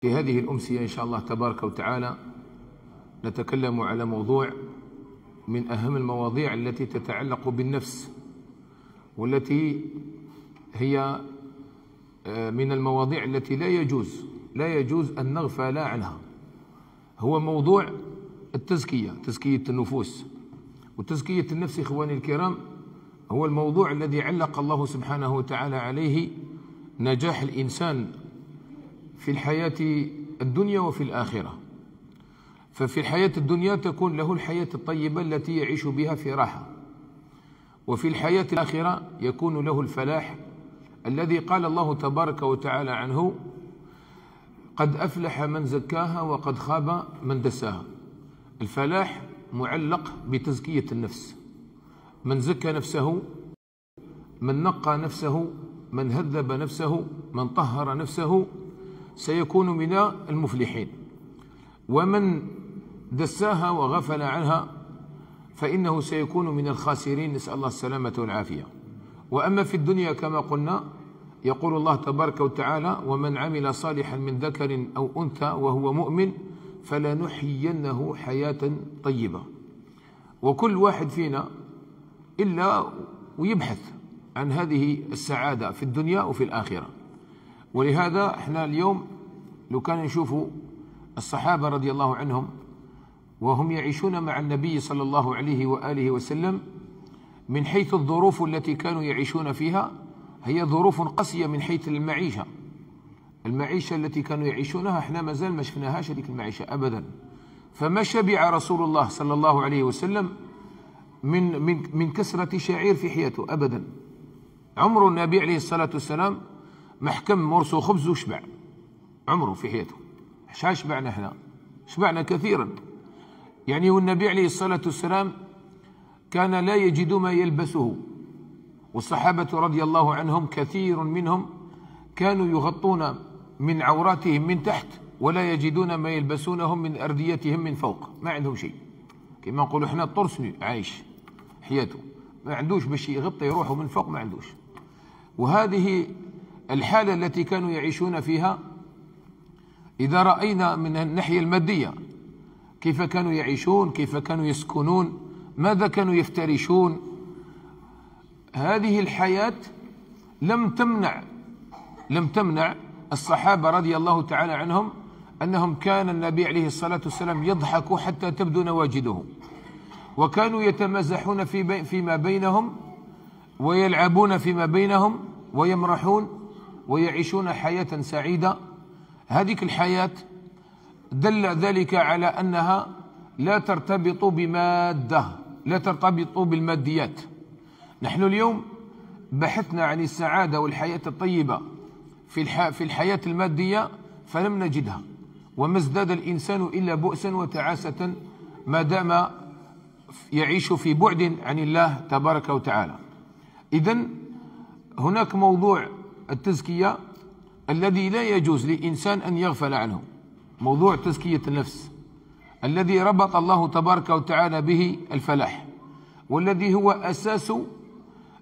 في هذه الأمسية إن شاء الله تبارك وتعالى نتكلم على موضوع من أهم المواضيع التي تتعلق بالنفس والتي هي آه، من المواضيع التي لا يجوز لا يجوز أن نغفل عنها هو موضوع التزكية تزكية النفوس وتزكية النفس إخواني الكرام هو الموضوع الذي علق الله سبحانه وتعالى عليه نجاح الإنسان في الحياة الدنيا وفي الآخرة ففي الحياة الدنيا تكون له الحياة الطيبة التي يعيش بها في راحة وفي الحياة الآخرة يكون له الفلاح الذي قال الله تبارك وتعالى عنه قد أفلح من زكاها وقد خاب من دساها الفلاح معلق بتزكية النفس من زكى نفسه من نقى نفسه من هذب نفسه من طهر نفسه سيكون من المفلحين ومن دساها وغفل عنها فإنه سيكون من الخاسرين نسأل الله السلامة والعافية وأما في الدنيا كما قلنا يقول الله تبارك وتعالى ومن عمل صالحا من ذكر أو أنثى وهو مؤمن فلنحيينه حياة طيبة وكل واحد فينا إلا ويبحث عن هذه السعادة في الدنيا وفي الآخرة ولهذا احنا اليوم لو كان نشوفوا الصحابة رضي الله عنهم وهم يعيشون مع النبي صلى الله عليه وآله وسلم من حيث الظروف التي كانوا يعيشون فيها هي ظروف قاسية من حيث المعيشة المعيشة التي كانوا يعيشونها احنا مازال ما شفناهاش هذيك المعيشة أبدا فما شبع رسول الله صلى الله عليه وسلم من من من كسرة شعير في حياته أبدا عمر النبي عليه الصلاة والسلام محكم مرسو خبز وشبع عمره في حياته عشان شبعنا احنا شبعنا كثيرا يعني والنبي عليه الصلاة والسلام كان لا يجد ما يلبسه والصحابة رضي الله عنهم كثير منهم كانوا يغطون من عوراتهم من تحت ولا يجدون ما يلبسونهم من أرديتهم من فوق ما عندهم شيء كما نقولوا احنا الطرس عايش حياته ما عندوش باش يغطي روحه من فوق ما عندوش وهذه الحالة التي كانوا يعيشون فيها إذا رأينا من الناحية المادية كيف كانوا يعيشون كيف كانوا يسكنون ماذا كانوا يفترشون هذه الحياة لم تمنع لم تمنع الصحابة رضي الله تعالى عنهم أنهم كان النبي عليه الصلاة والسلام يضحك حتى تبدو نواجده وكانوا يتمازحون في بي فيما بينهم ويلعبون فيما بينهم ويمرحون ويعيشون حياة سعيدة هذه الحياة دل ذلك على أنها لا ترتبط بمادة لا ترتبط بالماديات نحن اليوم بحثنا عن السعادة والحياة الطيبة في, في الحياة المادية فلم نجدها وما ازداد الإنسان إلا بؤسا وتعاسة ما دام يعيش في بعد عن الله تبارك وتعالى إذا هناك موضوع التزكية الذي لا يجوز لإنسان أن يغفل عنه موضوع تزكية النفس الذي ربط الله تبارك وتعالى به الفلاح والذي هو أساس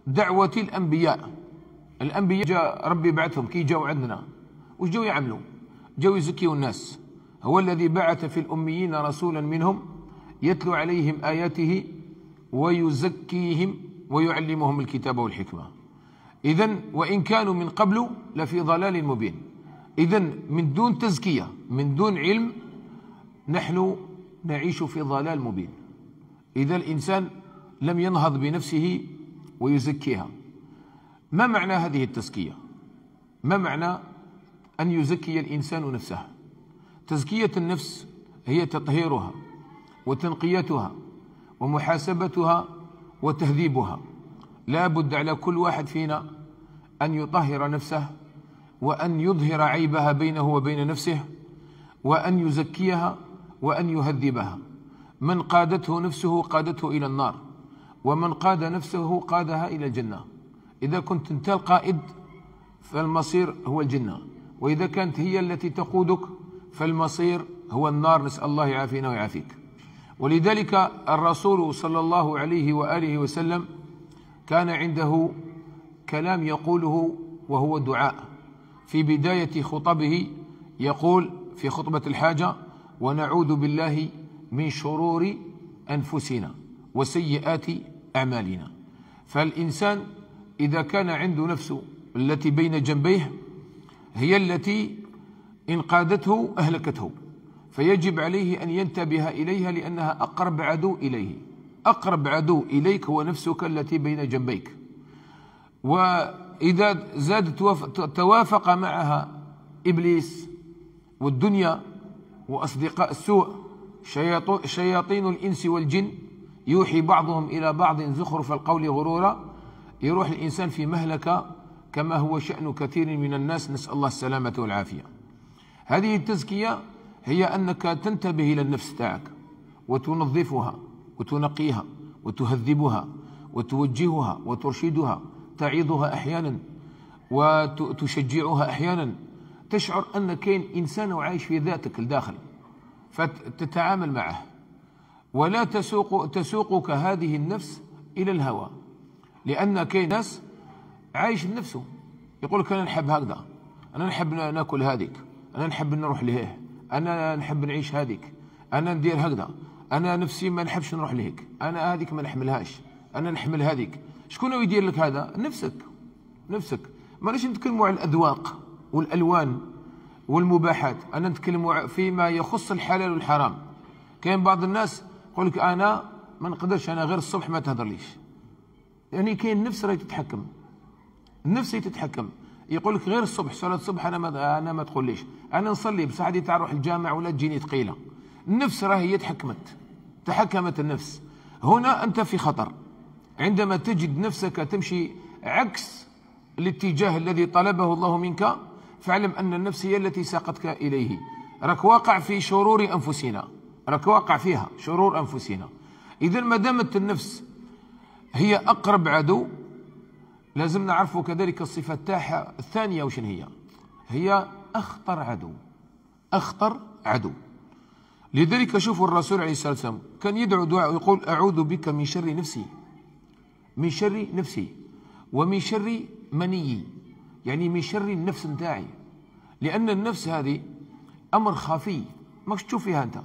دعوة الأنبياء الأنبياء جاء ربي بعثهم كي جاوا عندنا وش جاءوا يعملوا جاءوا يزكيوا الناس هو الذي بعث في الأميين رسولا منهم يتلو عليهم آياته ويزكيهم ويعلمهم الكتاب والحكمة إذا وإن كانوا من قبل لفي ضلال مبين إذا من دون تزكية من دون علم نحن نعيش في ضلال مبين إذا الإنسان لم ينهض بنفسه ويزكيها ما معنى هذه التزكية ما معنى أن يزكي الإنسان نفسه تزكية النفس هي تطهيرها وتنقيتها ومحاسبتها وتهذيبها لا بد على كل واحد فينا أن يطهر نفسه وأن يظهر عيبها بينه وبين نفسه وأن يزكيها وأن يهذبها من قادته نفسه قادته إلى النار ومن قاد نفسه قادها إلى الجنة إذا كنت أنت القائد فالمصير هو الجنة وإذا كانت هي التي تقودك فالمصير هو النار نسأل الله يعافينا ويعافيك ولذلك الرسول صلى الله عليه وآله وسلم كان عنده كلام يقوله وهو دعاء في بداية خطبه يقول في خطبة الحاجة ونعوذ بالله من شرور أنفسنا وسيئات أعمالنا فالإنسان إذا كان عنده نفسه التي بين جنبيه هي التي إن قادته أهلكته فيجب عليه أن ينتبه إليها لأنها أقرب عدو إليه أقرب عدو إليك هو نفسك التي بين جنبيك وإذا زاد توافق معها إبليس والدنيا وأصدقاء السوء شياطين الإنس والجن يوحي بعضهم إلى بعض زخرف القول غرورا يروح الإنسان في مهلكة كما هو شأن كثير من الناس نسأل الله السلامة والعافية هذه التزكية هي أنك تنتبه إلى النفس تاعك وتنظفها وتنقيها وتهذبها وتوجهها وترشدها تعيضها أحيانا وتشجعها أحيانا تشعر أن كاين إنسان وعايش في ذاتك الداخل فتتعامل معه ولا تسوق تسوقك هذه النفس إلى الهوى لأن كاين ناس عايش بنفسه يقول لك أنا نحب هكذا أنا نحب ناكل هذيك أنا نحب نروح لهيه أنا نحب نعيش هذيك أنا ندير هكذا أنا نفسي ما نحبش نروح لهيك أنا هذيك ما نحملهاش أنا نحمل هذيك شكون يدير لك هذا نفسك نفسك ماناش نتكلموا على الاذواق والالوان والمباحات انا نتكلم فيما يخص الحلال والحرام كاين بعض الناس يقول لك انا ما نقدرش انا غير الصبح ما تهضرليش يعني كاين النفس راهي تتحكم النفس هي تتحكم يقول لك غير الصبح صلاه الصبح انا ما انا ما تقوليش انا نصلي بصح عادي تاع نروح الجامع ولا تجيني ثقيله النفس راهي هي تحكمت تحكمت النفس هنا انت في خطر عندما تجد نفسك تمشي عكس الاتجاه الذي طلبه الله منك فاعلم أن النفس هي التي ساقتك إليه راك واقع في شرور أنفسنا راك واقع فيها شرور أنفسنا إذا ما دامت النفس هي أقرب عدو لازم نعرفوا كذلك الصفة تاعها الثانية وشن هي هي أخطر عدو أخطر عدو لذلك شوفوا الرسول عليه الصلاة والسلام كان يدعو دعاء ويقول أعوذ بك من شر نفسي من شر نفسي ومن شر منيي يعني من شر النفس نتاعي لأن النفس هذه أمر خفي ماكش تشوف فيها أنت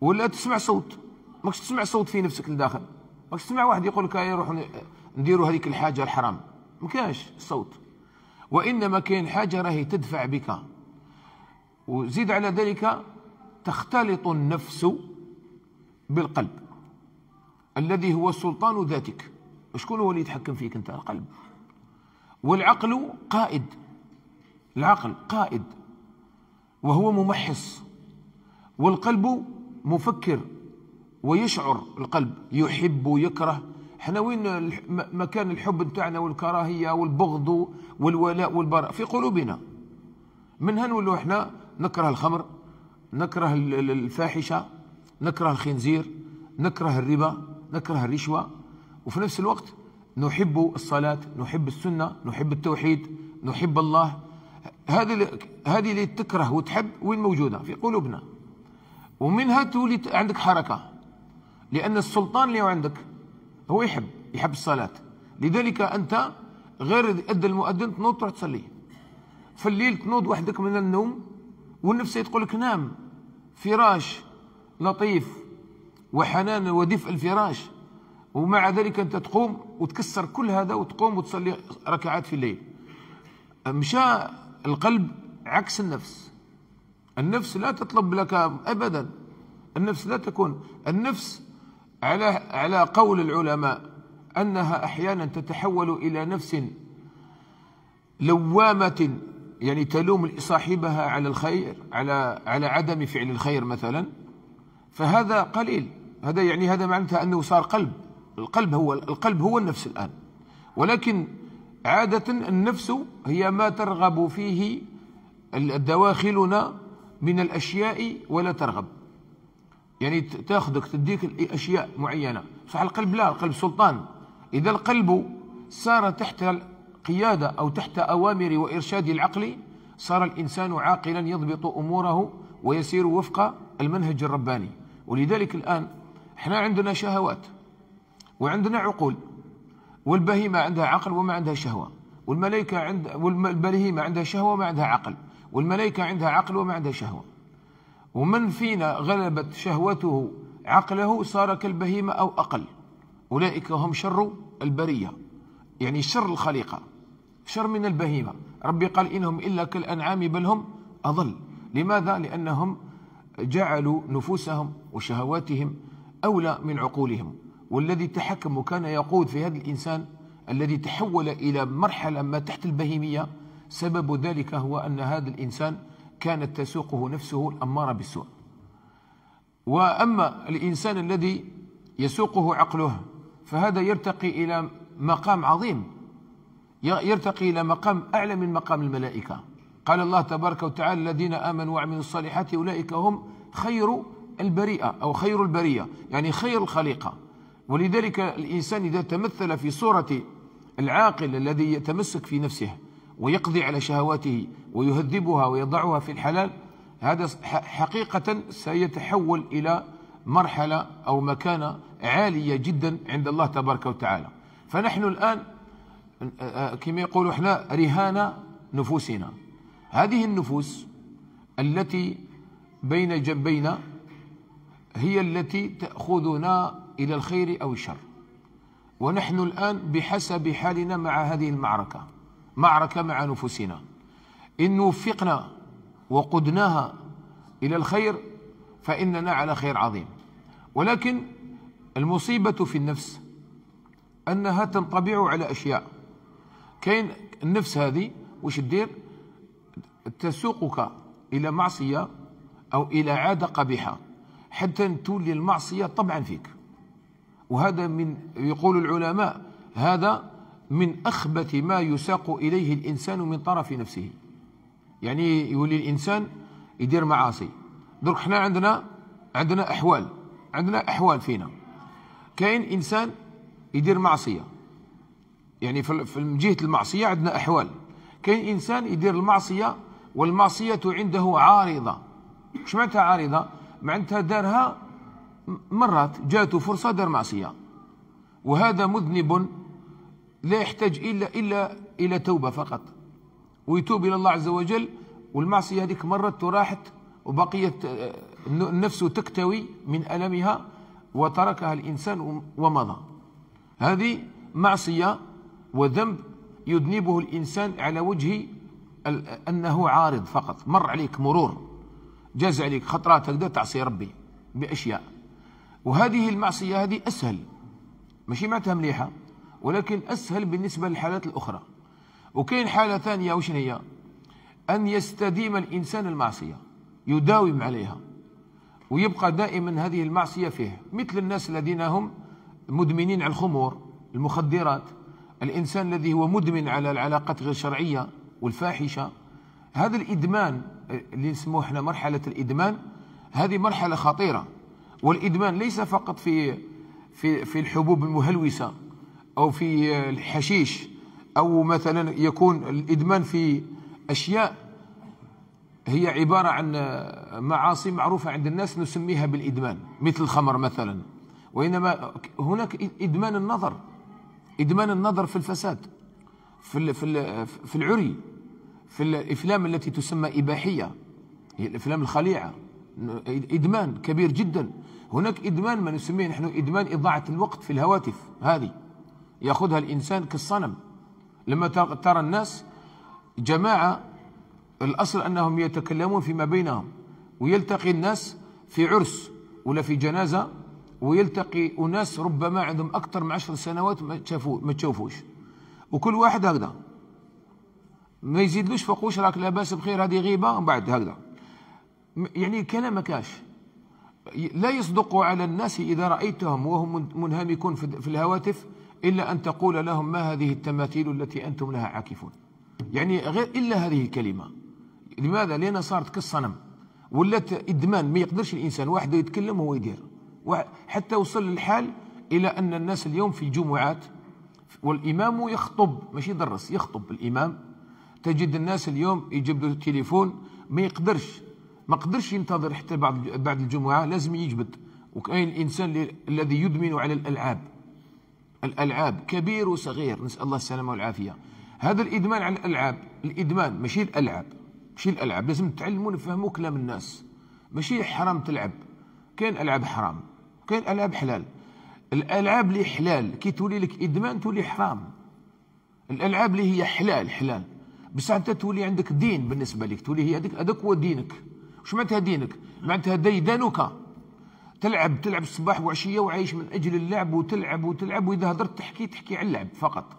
ولا تسمع صوت ماكش تسمع صوت في نفسك لداخل ماكش تسمع واحد يقول لك نروح نديروا هذيك الحاجة الحرام ما كانش صوت وإنما كاين حاجة راهي تدفع بك وزيد على ذلك تختلط النفس بالقلب الذي هو سلطان ذاتك شكون هو اللي يتحكم فيك انت القلب والعقل قائد العقل قائد وهو ممحص والقلب مفكر ويشعر القلب يحب ويكره احنا وين مكان الحب نتاعنا والكراهيه والبغض والولاء والبراء في قلوبنا منها نولوا احنا نكره الخمر نكره الفاحشه نكره الخنزير نكره الربا نكره الرشوة وفي نفس الوقت نحب الصلاة نحب السنة نحب التوحيد نحب الله هذه هذه اللي تكره وتحب وين موجودة في قلوبنا ومنها تولي عندك حركة لأن السلطان اللي عندك هو يحب يحب الصلاة لذلك أنت غير أدى المؤذن تنوض تروح تصلي في الليل تنوض وحدك من النوم والنفس تقول لك نام فراش لطيف وحنان ودفء الفراش ومع ذلك أنت تقوم وتكسر كل هذا وتقوم وتصلي ركعات في الليل مشى القلب عكس النفس النفس لا تطلب لك أبدا النفس لا تكون النفس على على قول العلماء أنها أحيانا تتحول إلى نفس لوامة يعني تلوم صاحبها على الخير على على عدم فعل الخير مثلا فهذا قليل هذا يعني هذا معناتها أنه صار قلب القلب هو القلب هو النفس الآن ولكن عادة النفس هي ما ترغب فيه دواخلنا من الأشياء ولا ترغب يعني تاخذك تديك أشياء معينة صح القلب لا القلب سلطان إذا القلب صار تحت قيادة أو تحت أوامر وإرشاد العقل صار الإنسان عاقلا يضبط أموره ويسير وفق المنهج الرباني ولذلك الآن احنا عندنا شهوات وعندنا عقول والبهيمة عندها عقل وما عندها شهوة والملائكة عند والبهيمة عندها شهوة وما عندها عقل والملائكة عندها عقل وما عندها شهوة ومن فينا غلبت شهوته عقله صار كالبهيمة أو أقل أولئك هم شر البرية يعني شر الخليقة شر من البهيمة ربي قال إنهم إلا كالأنعام بل هم أضل لماذا؟ لأنهم جعلوا نفوسهم وشهواتهم أولى من عقولهم والذي تحكم وكان يقود في هذا الإنسان الذي تحول إلى مرحلة ما تحت البهيمية سبب ذلك هو أن هذا الإنسان كانت تسوقه نفسه الأمارة بالسوء وأما الإنسان الذي يسوقه عقله فهذا يرتقي إلى مقام عظيم يرتقي إلى مقام أعلى من مقام الملائكة قال الله تبارك وتعالى الذين آمنوا وعملوا الصالحات أولئك هم خير البريئة أو خير البرية يعني خير الخليقة ولذلك الإنسان إذا تمثل في صورة العاقل الذي يتمسك في نفسه ويقضي على شهواته ويهذبها ويضعها في الحلال هذا حقيقة سيتحول إلى مرحلة أو مكانة عالية جدا عند الله تبارك وتعالى فنحن الآن كما يقولوا احنا رهان نفوسنا هذه النفوس التي بين جنبينا هي التي تأخذنا إلى الخير أو الشر ونحن الآن بحسب حالنا مع هذه المعركة معركة مع نفوسنا إن وفقنا وقدناها إلى الخير فإننا على خير عظيم ولكن المصيبة في النفس أنها تنطبع على أشياء كاين النفس هذه وش تدير تسوقك إلى معصية أو إلى عادة قبيحة حتى تولي المعصية طبعا فيك وهذا من يقول العلماء هذا من أخبث ما يساق إليه الإنسان من طرف نفسه يعني يولي الإنسان يدير معاصي درك حنا عندنا عندنا أحوال عندنا أحوال فينا كاين إنسان يدير معصية يعني في جهة المعصية عندنا أحوال كاين إنسان يدير المعصية والمعصية عنده عارضة اش معناتها عارضة معناتها دارها مرات جاته فرصه دار معصيه وهذا مذنب لا يحتاج الا الا الى توبه فقط ويتوب الى الله عز وجل والمعصيه هذيك مرت وراحت وبقيت آه، النفس تكتوي من المها وتركها الانسان ومضى هذه معصيه وذنب يذنبه الانسان على وجه انه عارض فقط مر عليك مرور جاز عليك خطرات هكذا تعصي ربي باشياء وهذه المعصيه هذه اسهل ماشي معناتها مليحه ولكن اسهل بالنسبه للحالات الاخرى وكاين حاله ثانيه وشن هي ان يستديم الانسان المعصيه يداوم عليها ويبقى دائما هذه المعصيه فيه مثل الناس الذين هم مدمنين على الخمور المخدرات الانسان الذي هو مدمن على العلاقات غير الشرعيه والفاحشه هذا الادمان اللي نسموه احنا مرحله الادمان هذه مرحله خطيره والادمان ليس فقط في في في الحبوب المهلوسه او في الحشيش او مثلا يكون الادمان في اشياء هي عباره عن معاصي معروفه عند الناس نسميها بالادمان مثل الخمر مثلا وانما هناك ادمان النظر ادمان النظر في الفساد في في العري في الافلام التي تسمى اباحيه هي الافلام الخليعه ادمان كبير جدا هناك ادمان ما نسميه نحن ادمان اضاعه الوقت في الهواتف هذه ياخذها الانسان كالصنم لما ترى الناس جماعه الاصل انهم يتكلمون فيما بينهم ويلتقي الناس في عرس ولا في جنازه ويلتقي اناس ربما عندهم اكثر من عشر سنوات ما تشوفوش وكل واحد هكذا ما يزيدلوش فوقوش راك لاباس بخير هذه غيبه من بعد هكذا يعني كلام ما كاش لا يصدق على الناس اذا رايتهم وهم منهمكون في الهواتف الا ان تقول لهم ما هذه التماثيل التي انتم لها عاكفون يعني غير الا هذه الكلمه لماذا لانها صارت كالصنم ولات ادمان ما يقدرش الانسان واحد يتكلم وهو يدير حتى وصل الحال الى ان الناس اليوم في الجمعات والامام يخطب ماشي يدرس يخطب الامام تجد الناس اليوم يجيب له التليفون ما يقدرش ما قدرش ينتظر حتى بعد بعد الجمعه لازم يجبد وكاين الانسان الذي يدمن على الالعاب الالعاب كبير وصغير نسال الله السلامه والعافيه هذا الادمان على الالعاب الادمان ماشي الالعاب ماشي الالعاب لازم تعلموا نفهموا كلام الناس ماشي حرام تلعب كاين العاب حرام كاين العاب حلال الالعاب اللي حلال كي تولي لك ادمان تولي حرام الالعاب اللي هي حلال حلال بصح انت تولي عندك دين بالنسبه لك تولي هي هذاك هذاك هو دينك واش معناتها دينك معناتها ديدانك تلعب تلعب الصباح وعشيه وعايش من اجل اللعب وتلعب وتلعب واذا هضرت تحكي تحكي على اللعب فقط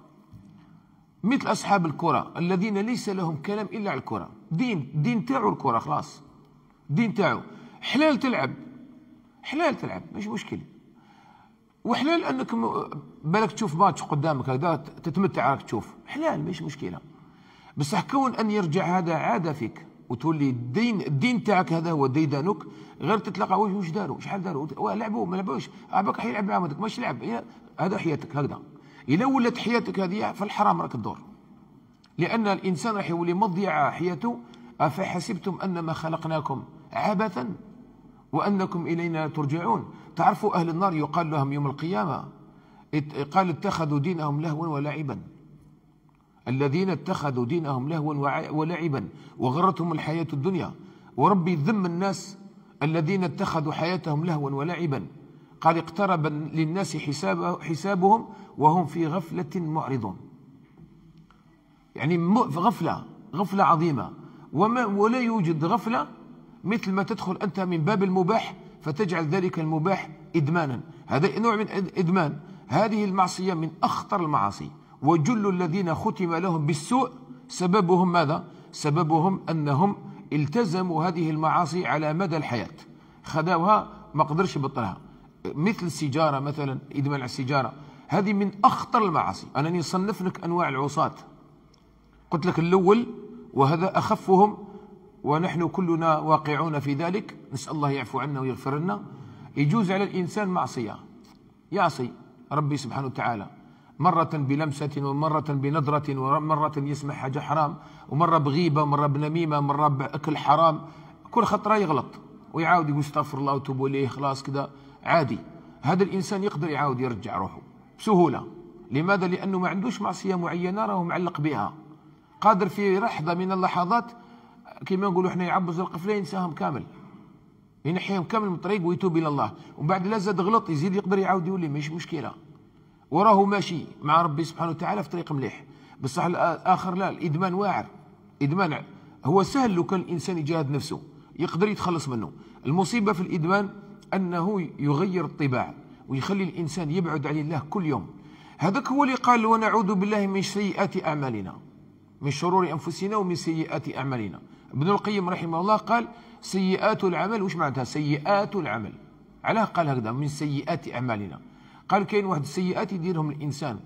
مثل اصحاب الكره الذين ليس لهم كلام الا على الكره دين دين تاعو الكره خلاص دين تاعو حلال تلعب حلال تلعب مش مشكل وحلال انك بالك تشوف ماتش قدامك هكذا تتمتع راك تشوف حلال مش مشكله بصح كون ان يرجع هذا عاده فيك وتولي الدين الدين تاعك هذا هو ديدانك غير تتلقى واش واش داروا شحال داروا لعبوا ما لعبوش عباك آه، حيلعب معاهم ماشي لعب هذا حياتك هكذا الا ولات حياتك هذه في الحرام راك تدور لان الانسان راح يولي مضيع حياته افحسبتم انما خلقناكم عبثا وانكم الينا ترجعون تعرفوا اهل النار يقال لهم يوم القيامه قال اتخذوا دينهم لهوا ولعبا الذين اتخذوا دينهم لهوا ولعبا وغرتهم الحياة الدنيا وربي ذم الناس الذين اتخذوا حياتهم لهوا ولعبا قال اقترب للناس حساب حسابهم وهم في غفلة معرضون يعني غفلة غفلة عظيمة وما ولا يوجد غفلة مثل ما تدخل أنت من باب المباح فتجعل ذلك المباح إدمانا هذا نوع من إدمان هذه المعصية من أخطر المعاصي وجل الذين ختم لهم بالسوء سببهم ماذا سببهم أنهم التزموا هذه المعاصي على مدى الحياة خداوها ما قدرش يبطلها مثل السيجاره مثلا إدمان على السيجاره هذه من أخطر المعاصي انا نصنف لك أنواع العصاة قلت لك الأول وهذا أخفهم ونحن كلنا واقعون في ذلك نسأل الله يعفو عنا ويغفر لنا يجوز على الإنسان معصية يعصي ربي سبحانه وتعالى مرة بلمسة ومرة بنظرة ومرة يسمع حاجة حرام ومرة بغيبة ومرة بنميمة ومرة بأكل حرام كل خطرة يغلط ويعاود يقول استغفر الله وتوبوا إليه خلاص كذا عادي هذا الإنسان يقدر يعاود يرجع روحه بسهولة لماذا؟ لأنه ما عندوش معصية معينة راهو معلق بها قادر في لحظة من اللحظات كما نقولوا احنا يعبز القفلة ينساهم كامل ينحيهم كامل من الطريق ويتوب إلى الله ومن بعد لا زاد غلط يزيد يقدر يعاود يولي مش مشكلة وراه ماشي مع ربي سبحانه وتعالى في طريق مليح بصح الاخر لا الادمان واعر ادمان هو سهل لو كان الانسان يجاهد نفسه يقدر يتخلص منه المصيبه في الادمان انه يغير الطباع ويخلي الانسان يبعد عن الله كل يوم هذاك هو اللي قال ونعوذ بالله من سيئات اعمالنا من شرور انفسنا ومن سيئات اعمالنا ابن القيم رحمه الله قال سيئات العمل وش معناتها سيئات العمل علاه قال هكذا من سيئات اعمالنا قال كاين واحد السيئات يديرهم الانسان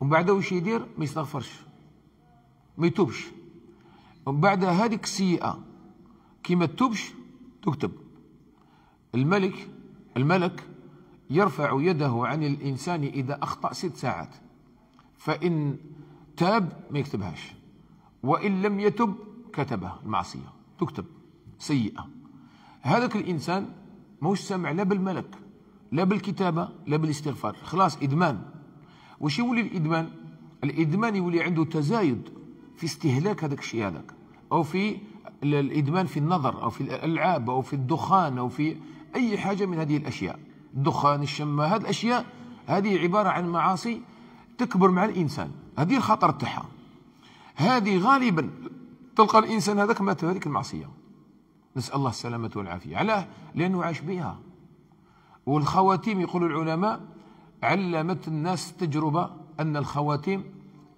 ومن بعدها واش يدير ما يستغفرش ما يتوبش ومن بعد هذيك السيئه كي ما تتوبش تكتب الملك الملك يرفع يده عن الانسان اذا اخطا ست ساعات فان تاب ما يكتبهاش وان لم يتب كتبها المعصيه تكتب سيئه هذاك الانسان مش سامع لا بالملك لا بالكتابه لا بالاستغفار خلاص ادمان واش يولي الادمان الادمان يولي عنده تزايد في استهلاك هذاك الشيء هذاك او في الادمان في النظر او في الالعاب او في الدخان او في اي حاجه من هذه الاشياء الدخان الشمه هذه الاشياء هذه عباره عن معاصي تكبر مع الانسان هذه الخطر تاعها هذه غالبا تلقى الانسان هذاك مات هذيك المعصيه نسال الله السلامه والعافيه علاه لانه عاش بها والخواتيم يقول العلماء علمت الناس تجربة أن الخواتيم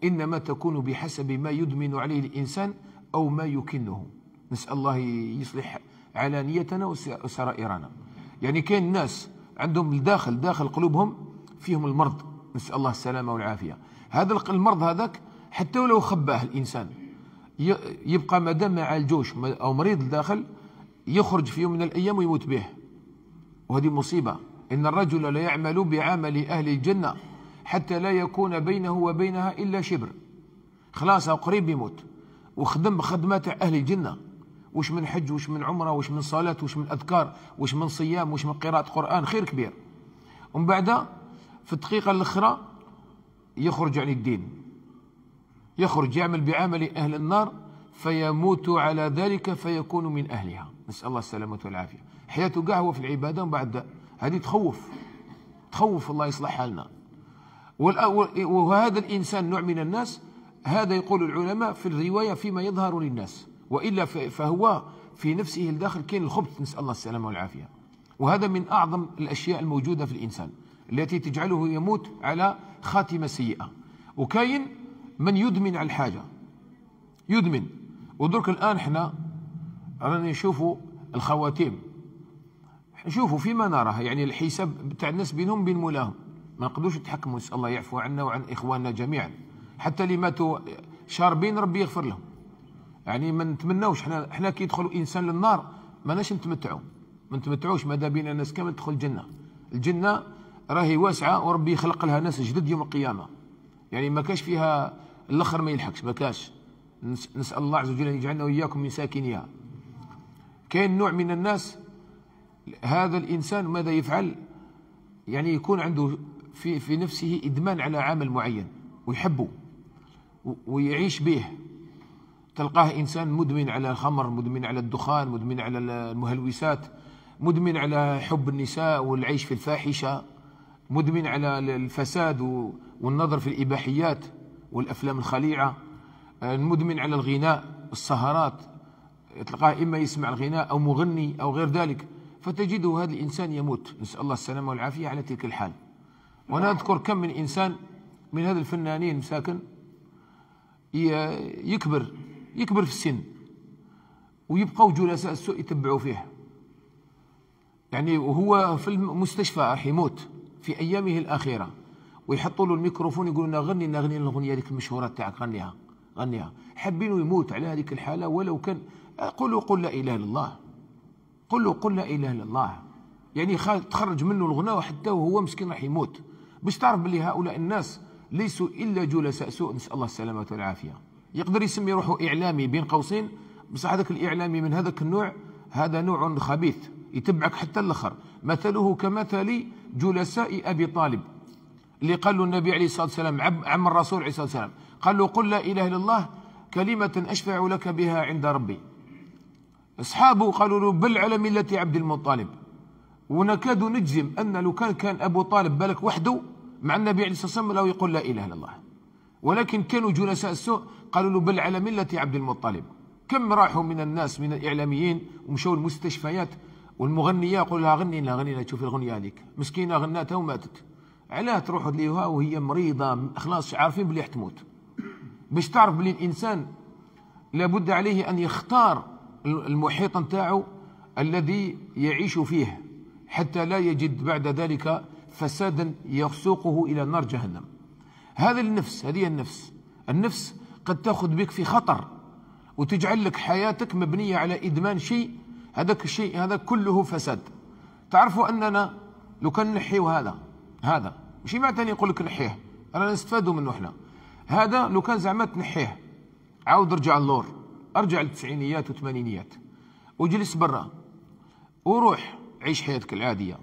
إنما تكون بحسب ما يدمن عليه الإنسان أو ما يكنه نسأل الله يصلح علانيتنا وسرائرنا يعني كاين ناس عندهم الداخل داخل قلوبهم فيهم المرض نسأل الله السلامة والعافية هذا المرض هذاك حتى ولو خباه الإنسان يبقى ما دام ما عالجوش أو مريض الداخل يخرج في يوم من الأيام ويموت به وهذه مصيبة إن الرجل ليعمل بعمل أهل الجنة حتى لا يكون بينه وبينها إلا شبر خلاص قريب يموت وخدم خدمات أهل الجنة وش من حج وش من عمرة وش من صلاة وش من أذكار وش من صيام وش من قراءة قرآن خير كبير ومن بعد في الدقيقة الأخرى يخرج عن الدين يخرج يعمل بعمل أهل النار فيموت على ذلك فيكون من أهلها نسأل الله السلامة والعافية حياته كاع هو في العباده ومن بعد هذه تخوف تخوف الله يصلح حالنا وهذا الانسان نوع من الناس هذا يقول العلماء في الروايه فيما يظهر للناس والا فهو في نفسه الداخل كاين الخبث نسال الله السلامه والعافيه وهذا من اعظم الاشياء الموجوده في الانسان التي تجعله يموت على خاتمه سيئه وكاين من يدمن على الحاجه يدمن ودرك الان حنا رانا نشوفوا الخواتيم شوفوا فيما نراه يعني الحساب تاع الناس بينهم بين مولاهم ما نقدروش نتحكموا نسال الله يعفو عنا وعن اخواننا جميعا حتى اللي ماتوا شاربين ربي يغفر لهم يعني ما نتمناوش احنا احنا كي يدخل انسان للنار ماناش نتمتعوا ما نتمتعوش ماذا بينا الناس كامل تدخل الجنه الجنه راهي واسعه وربي يخلق لها ناس جدد يوم القيامه يعني ما كاش فيها الاخر ما يلحقش ما كاش نسال الله عز وجل ان يجعلنا واياكم من ساكنيها كاين نوع من الناس هذا الإنسان ماذا يفعل يعني يكون عنده في, في نفسه إدمان على عمل معين ويحبه ويعيش به تلقاه إنسان مدمن على الخمر مدمن على الدخان مدمن على المهلوسات مدمن على حب النساء والعيش في الفاحشة مدمن على الفساد والنظر في الإباحيات والأفلام الخليعة آه، مدمن على الغناء السهرات تلقاه إما يسمع الغناء أو مغني أو غير ذلك فتجده هذا الإنسان يموت نسأل الله السلامة والعافية على تلك الحال وأنا أذكر كم من إنسان من هذا الفنانين مساكن يكبر يكبر في السن ويبقوا جلساء السوء يتبعوا فيه يعني وهو في المستشفى راح يموت في أيامه الأخيرة ويحطوا له الميكروفون يقولوا لنا غني لنا غني الأغنية هذيك المشهورة تاعك غنيها غنيها حابينه يموت على هذيك الحالة ولو كان قولوا قل لا إله إلا الله قل له قل لا اله الا الله يعني تخرج منه الغنى حتى وهو مسكين راح يموت باش تعرف بلي هؤلاء الناس ليسوا الا جلساء سوء نسال الله السلامه والعافيه يقدر يسمي روحه اعلامي بين قوسين بصح هذاك الاعلامي من هذاك النوع هذا نوع خبيث يتبعك حتى الاخر مثله كمثل جلساء ابي طالب اللي قال له النبي عليه الصلاه والسلام عم الرسول عليه الصلاه والسلام قال له قل لا اله الا الله كلمه اشفع لك بها عند ربي أصحابه قالوا له بل على ملة عبد المطلب ونكاد نجزم أن لو كان كان أبو طالب بالك وحده مع النبي عليه الصلاة والسلام لو يقول لا إله إلا الله ولكن كانوا جلساء السوء قالوا له بل على ملة عبد المطلب كم راحوا من الناس من الإعلاميين ومشوا المستشفيات والمغنية يقول لها غني لنا غني لنا تشوف الغنية هذيك مسكينة غناتها وماتت علاه تروح ليها وهي مريضة خلاص عارفين بلي حتموت باش تعرف بلي الإنسان لابد عليه أن يختار المحيط نتاعو الذي يعيش فيه حتى لا يجد بعد ذلك فسادا يسوقه الى نار جهنم هذه النفس هذه النفس النفس قد تاخذ بك في خطر وتجعل لك حياتك مبنيه على ادمان شيء هذاك الشيء هذا كله فساد تعرفوا اننا لو كان نحيو هذا هذا ماشي معناتها نقول لك نحيه انا نستفادوا منه احنا هذا لو كان زعما تنحيه عاود رجع اللور ارجع للتسعينيات والثمانينيات وجلس برا وروح عيش حياتك العاديه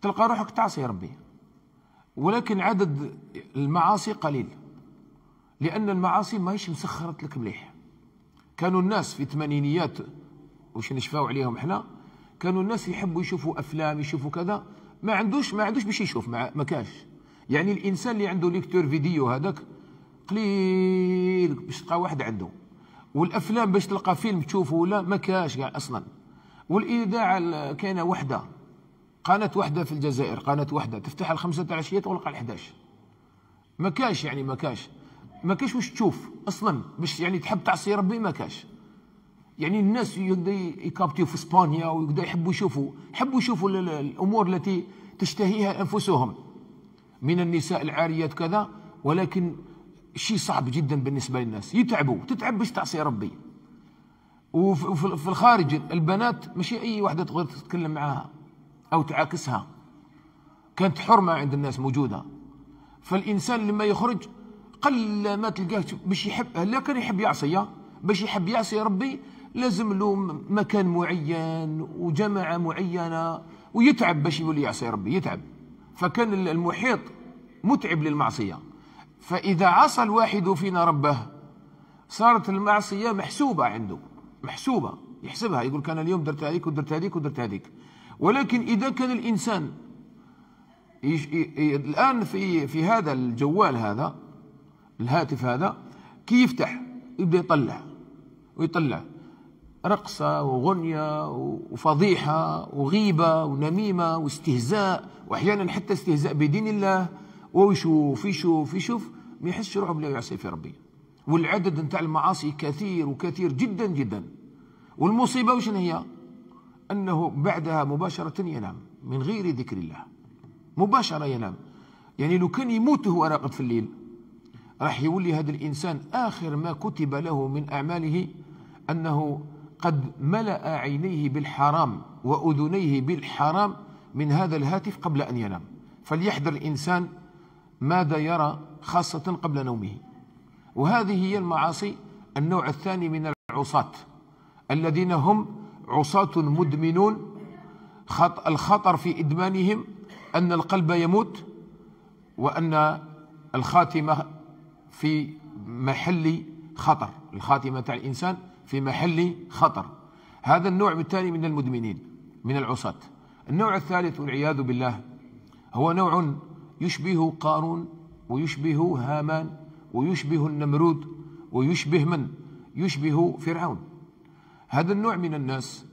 تلقى روحك تعصي ربي ولكن عدد المعاصي قليل لان المعاصي ماهيش مسخرت لك مليح كانوا الناس في الثمانينيات وش نشفاو عليهم احنا كانوا الناس يحبوا يشوفوا افلام يشوفوا كذا ما عندوش ما عندوش باش يشوف ما كاش يعني الانسان اللي عنده ليكتور فيديو هذاك قليل باش تلقى واحد عنده والافلام باش تلقى فيلم تشوفه ولا ما كاش كاع اصلا والاذاعه كاينه وحده قناه وحده في الجزائر قناه وحده تفتح الخمسة تاع العشيه تغلق على 11 ما كاش يعني ما كاش ما كاش واش تشوف اصلا باش يعني تحب تعصي ربي ما كاش يعني الناس يبدا يكابتيو في اسبانيا ويبدا يحبوا يشوفوا يحبوا يشوفوا الامور التي تشتهيها انفسهم من النساء العاريات كذا ولكن شيء صعب جدا بالنسبه للناس يتعبوا تتعب باش تعصي ربي وفي الخارج البنات ماشي اي وحده تقدر تتكلم معاها او تعاكسها كانت حرمه عند الناس موجوده فالانسان لما يخرج قل ما تلقاه باش يحب لا كان يحب يعصي باش يحب يعصي ربي لازم له مكان معين وجماعه معينه ويتعب باش يولي يعصي ربي يتعب فكان المحيط متعب للمعصيه فإذا عصى الواحد فينا ربه صارت المعصية محسوبة عنده محسوبة يحسبها يقول كان اليوم درت هذيك ودرت هذيك ودرت هذيك ولكن إذا كان الإنسان يش... ي... ي... الآن في في هذا الجوال هذا الهاتف هذا كي يفتح يبدا يطلع ويطلع رقصة وغنية وفضيحة وغيبة ونميمة واستهزاء وأحيانا حتى استهزاء بدين الله وهو يشوف يشوف يشوف ما يحسش روحه بلا يعصي في ربي والعدد نتاع المعاصي كثير وكثير جدا جدا والمصيبه وشن هي؟ انه بعدها مباشره ينام من غير ذكر الله مباشره ينام يعني لو كان يموت هو راقد في الليل راح يولي هذا الانسان اخر ما كتب له من اعماله انه قد ملا عينيه بالحرام واذنيه بالحرام من هذا الهاتف قبل ان ينام فليحذر الانسان ماذا يرى خاصة قبل نومه وهذه هي المعاصي النوع الثاني من العصاة الذين هم عصاة مدمنون خط الخطر في إدمانهم أن القلب يموت وأن الخاتمة في محل خطر الخاتمة تاع الإنسان في محل خطر هذا النوع الثاني من المدمنين من العصاة النوع الثالث والعياذ بالله هو نوع يشبه قارون ويشبه هامان ويشبه النمرود ويشبه من يشبه فرعون هذا النوع من الناس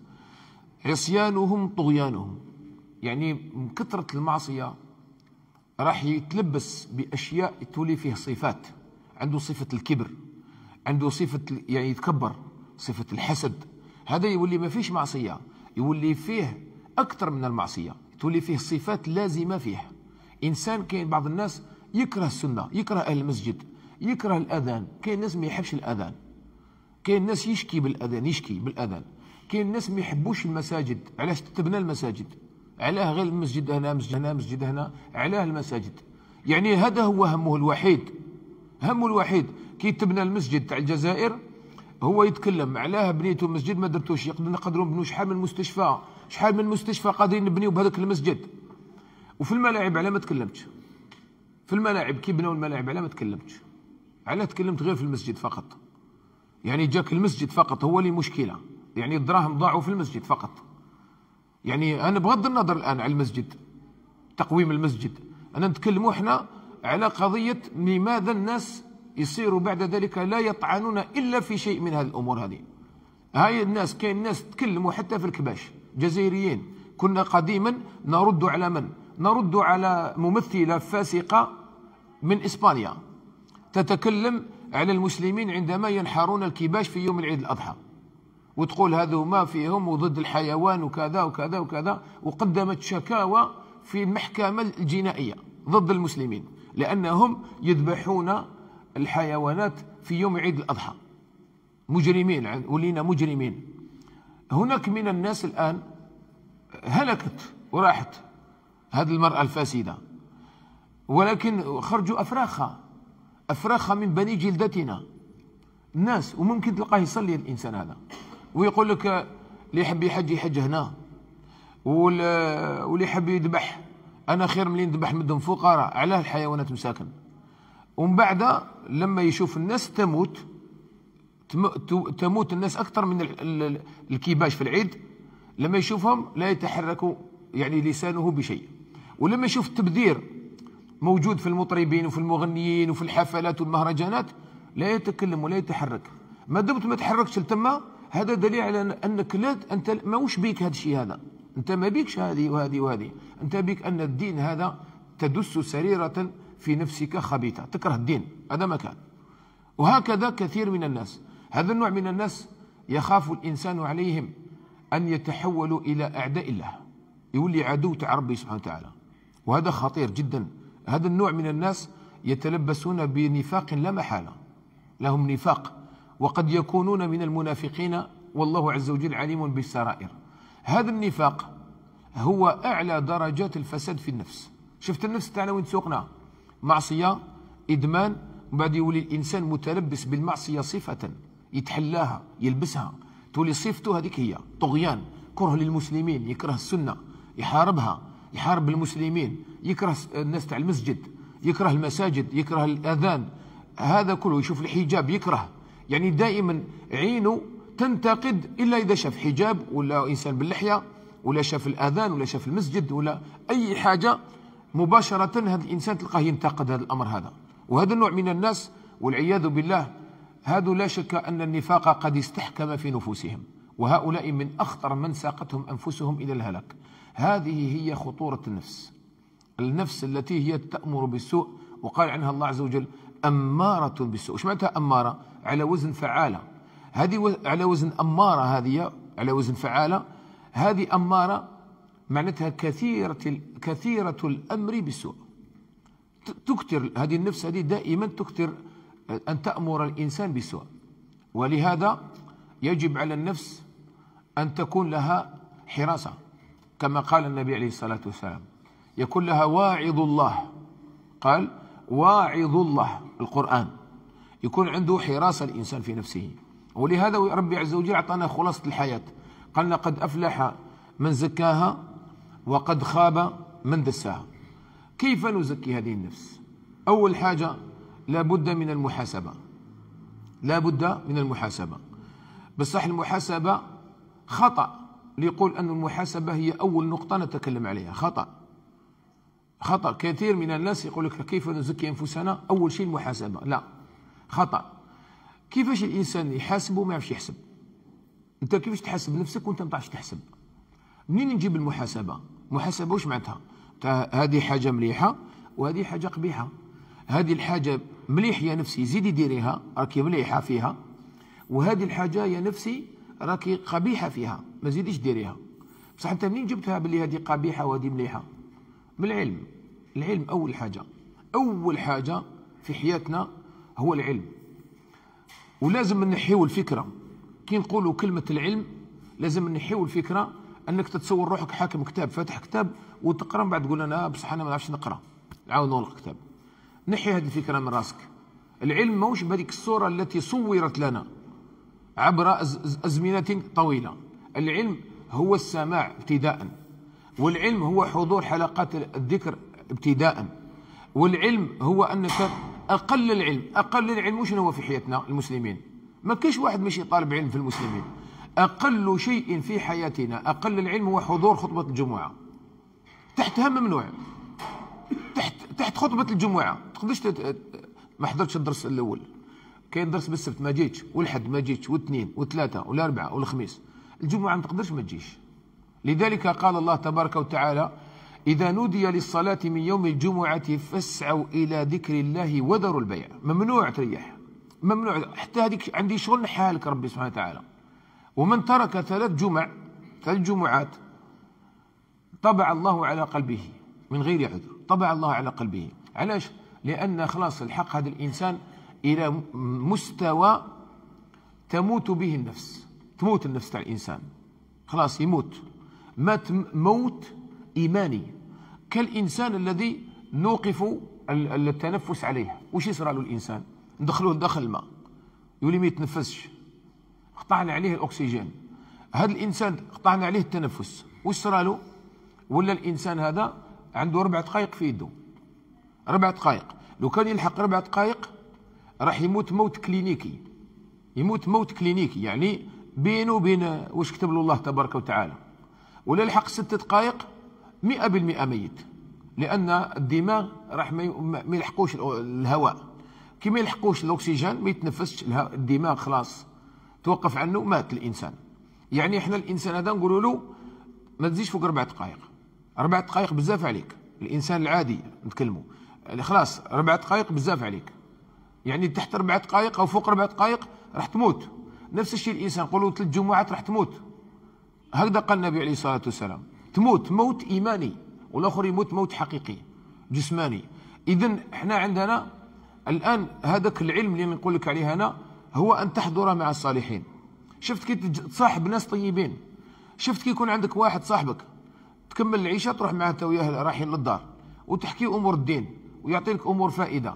عصيانهم طغيانهم يعني من كثرة المعصية راح يتلبس بأشياء تولي فيه صفات عنده صفة الكبر عنده صفة يعني يتكبر صفة الحسد هذا يولي ما فيش معصية يولي فيه أكثر من المعصية تولي فيه صفات لازمة فيه انسان كاين بعض الناس يكره السنه يكره اهل المسجد يكره الاذان كاين ناس ما يحبش الاذان كاين ناس يشكي بالاذان يشكي بالاذان كاين ناس ما يحبوش المساجد علاش تبنى المساجد علاه غير المسجد هنا مسجد هنا مسجد هنا علاه المساجد يعني هذا هو همه الوحيد همه الوحيد كي تبنى المسجد تاع الجزائر هو يتكلم علاه بنيتوا مسجد ما درتوش يقدروا نقدروا نبنوا شحال من مستشفى شحال من مستشفى قادرين نبنيو بهذاك المسجد وفي الملاعب على ما تكلمتش في الملاعب كي بناو الملاعب على ما تكلمتش على تكلمت غير في المسجد فقط يعني جاك المسجد فقط هو اللي مشكله يعني الدراهم ضاعوا في المسجد فقط يعني انا بغض النظر الان على المسجد تقويم المسجد انا نتكلموا احنا على قضيه لماذا الناس يصيروا بعد ذلك لا يطعنون الا في شيء من هذه الامور هذه هاي الناس كاين ناس تكلموا حتى في الكباش جزائريين كنا قديما نرد على من نرد على ممثلة فاسقة من إسبانيا تتكلم على المسلمين عندما ينحرون الكباش في يوم العيد الأضحى وتقول هذا ما فيهم وضد الحيوان وكذا وكذا وكذا وقدمت شكاوى في المحكمة الجنائية ضد المسلمين لأنهم يذبحون الحيوانات في يوم عيد الأضحى مجرمين ولينا مجرمين هناك من الناس الآن هلكت وراحت هذه المرأة الفاسدة ولكن خرجوا أفراخها أفراخها من بني جلدتنا الناس وممكن تلقاه يصلي الإنسان هذا ويقول لك اللي يحب يحج يحج هنا واللي يحب يذبح أنا خير من اللي نذبح مدهم فقراء علاه الحيوانات مساكن ومن بعد لما يشوف الناس تموت تموت الناس أكثر من الكباش في العيد لما يشوفهم لا يتحرك يعني لسانه بشيء ولما يشوف التبذير موجود في المطربين وفي المغنيين وفي الحفلات والمهرجانات لا يتكلم ولا يتحرك ما دمت ما تحركش لتما هذا دليل على انك لا انت ماهوش بيك هذا الشيء هذا انت ما بيكش هذه وهذه وهذه انت بيك ان الدين هذا تدس سريره في نفسك خبيثه تكره الدين هذا ما كان وهكذا كثير من الناس هذا النوع من الناس يخاف الانسان عليهم ان يتحولوا الى اعداء الله يولي عدو تاع ربي سبحانه وتعالى وهذا خطير جدا هذا النوع من الناس يتلبسون بنفاق لا محالة لهم نفاق وقد يكونون من المنافقين والله عز وجل عليم بالسرائر هذا النفاق هو أعلى درجات الفساد في النفس شفت النفس تاعنا وين تسوقنا معصية إدمان بعد يولي الإنسان متلبس بالمعصية صفة يتحلاها يلبسها تولي صفته هذيك هي طغيان كره للمسلمين يكره السنة يحاربها يحارب المسلمين يكره الناس تاع المسجد يكره المساجد يكره الاذان هذا كله يشوف الحجاب يكره يعني دائما عينه تنتقد الا اذا شاف حجاب ولا انسان باللحيه ولا شاف الاذان ولا شاف المسجد ولا اي حاجه مباشره هذا الانسان تلقاه ينتقد هذا الامر هذا وهذا النوع من الناس والعياذ بالله هذا لا شك ان النفاق قد استحكم في نفوسهم وهؤلاء من اخطر من ساقتهم انفسهم الى الهلاك هذه هي خطورة النفس النفس التي هي تأمر بالسوء وقال عنها الله عز وجل أمارة بالسوء إيش معناتها أمارة على وزن فعالة هذه على وزن أمارة هذه على وزن فعالة هذه أمارة معناتها كثيرة كثيرة الأمر بالسوء تكثر هذه النفس هذه دائما تكثر آه، أن تأمر الإنسان بالسوء ولهذا يجب على النفس أن تكون لها حراسة كما قال النبي عليه الصلاة والسلام يكون لها واعظ الله قال واعظ الله القرآن يكون عنده حراسة الإنسان في نفسه ولهذا ربي عز وجل أعطانا خلاصة الحياة قالنا قد أفلح من زكاها وقد خاب من دساها كيف نزكي هذه النفس أول حاجة لابد من المحاسبة لابد من المحاسبة بصح المحاسبة خطأ اللي يقول أن المحاسبة هي أول نقطة نتكلم عليها خطأ خطأ كثير من الناس يقول لك كيف نزكي أنفسنا أول شيء المحاسبة لا خطأ كيفاش الإنسان يحاسب وما يعرفش يحسب أنت كيفاش تحاسب نفسك وأنت ما تعرفش تحسب منين نجيب المحاسبة محاسبة واش معناتها هذه حاجة مليحة وهذه حاجة قبيحة هذه الحاجة مليح يا نفسي زيدي ديريها راكي مليحة فيها وهذه الحاجة يا نفسي راكي قبيحة فيها ما زيديش ديريها بصح انت منين جبتها بلي هذه قبيحه وهذه مليحه من العلم العلم اول حاجه اول حاجه في حياتنا هو العلم ولازم نحيو الفكره كي نقولوا كلمه العلم لازم نحيو الفكره انك تتصور روحك حاكم كتاب فاتح كتاب وتقرا من بعد تقول انا آه، بصح انا ما نعرفش نقرا نعاود نغلق كتاب نحي هذه الفكره من راسك العلم ماهوش بهذيك الصوره التي صورت لنا عبر ازمنه طويله العلم هو السماع ابتداء والعلم هو حضور حلقات الذكر ابتداء والعلم هو انك اقل العلم اقل العلم شنو هو في حياتنا المسلمين ما كاش واحد ماشي طالب علم في المسلمين اقل شيء في حياتنا اقل العلم هو حضور خطبه الجمعه تحتها ممنوع تحت تحت خطبه الجمعه تقدرش ما حضرتش الدرس الاول كاين درس بالسبت ما جيتش والحد ما جيتش والاثنين والثلاثه والاربعه والخميس الجمعة ما تقدرش ما تجيش لذلك قال الله تبارك وتعالى إذا نودي للصلاة من يوم الجمعة فاسعوا إلى ذكر الله وذروا البيع ممنوع تريح ممنوع حتى هذيك عندي شغل حالك ربي سبحانه وتعالى ومن ترك ثلاث جمع ثلاث جمعات طبع الله على قلبه من غير عذر طبع الله على قلبه علاش لأن خلاص الحق هذا الإنسان إلى مستوى تموت به النفس تموت النفس تاع الانسان خلاص يموت مات موت ايماني كالانسان الذي نوقف التنفس عليه وش يصرى له الانسان ندخلوه داخل الماء يولي ما يتنفسش قطعنا عليه الاكسجين هذا الانسان قطعنا عليه التنفس وش صرى له ولا الانسان هذا عنده ربع دقائق في يده ربع دقائق لو كان يلحق ربع دقائق راح يموت موت كلينيكي يموت موت كلينيكي يعني بينه وبين واش كتب له الله تبارك وتعالى ولا الحق ست دقائق 100% ميت لان الدماغ راح ما يلحقوش الهواء كي ما يلحقوش الاكسجين ما يتنفسش الدماغ خلاص توقف عنه مات الانسان يعني احنا الانسان هذا نقولوا له ما تزيدش فوق ربع دقائق ربع دقائق بزاف عليك الانسان العادي نتكلموا يعني خلاص ربع دقائق بزاف عليك يعني تحت ربع دقائق او فوق ربع دقائق راح تموت نفس الشيء الانسان قولوا ثلاث جمعات راح تموت هكذا قال النبي عليه الصلاه والسلام تموت موت ايماني والاخر يموت موت حقيقي جسماني اذا احنا عندنا الان هذاك العلم اللي نقول لك عليه هنا هو ان تحضر مع الصالحين شفت كي تصاحب ناس طيبين شفت كي يكون عندك واحد صاحبك تكمل العيشه تروح معاه انت وياه رايحين للدار وتحكي امور الدين ويعطيك امور فائده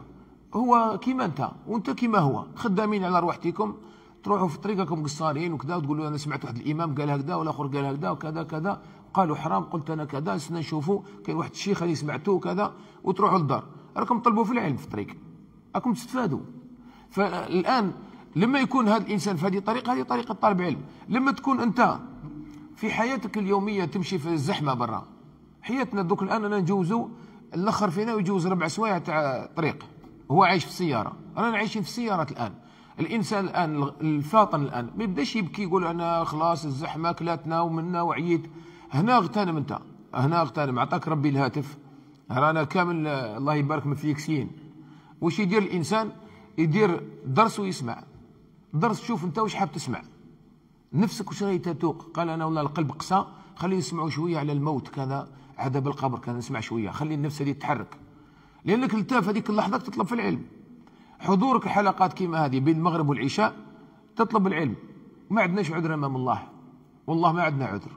هو كيما انت وانت كيما هو خدامين على روحتكم تروحوا في طريقكم قصارين وكذا وتقولوا انا سمعت واحد الامام قال هكذا والاخر قال هكذا وكذا كذا قالوا حرام قلت انا كذا استنى نشوفوا كاين واحد الشيخ اللي سمعته وكذا وتروحوا للدار راكم تطلبوا في العلم في الطريق راكم تستفادوا فالان لما يكون هذا الانسان في هذه الطريقه هذه طريقه طالب علم لما تكون انت في حياتك اليوميه تمشي في الزحمه برا حياتنا دوك الان انا نجوزوا الاخر فينا يجوز ربع سوايع تاع طريق هو عايش في سياره رانا عايشين في سيارات الان الانسان الان الفاطن الان ما يبداش يبكي يقول انا خلاص الزحمه كلاتنا ومنا وعييت هنا اغتنم انت هنا اغتنم عطاك ربي الهاتف رانا كامل الله يبارك فيك سين واش يدير الانسان يدير درس ويسمع درس شوف انت واش حاب تسمع نفسك واش راهي تتوق قال انا والله القلب قسى خلي نسمعوا شويه على الموت كذا عذاب القبر كذا نسمع شويه خلي النفس هذه تتحرك لانك التاف هذيك اللحظه تطلب في العلم حضورك حلقات كيما هذه بين المغرب والعشاء تطلب العلم ما عندناش عذر امام الله والله ما عندنا عذر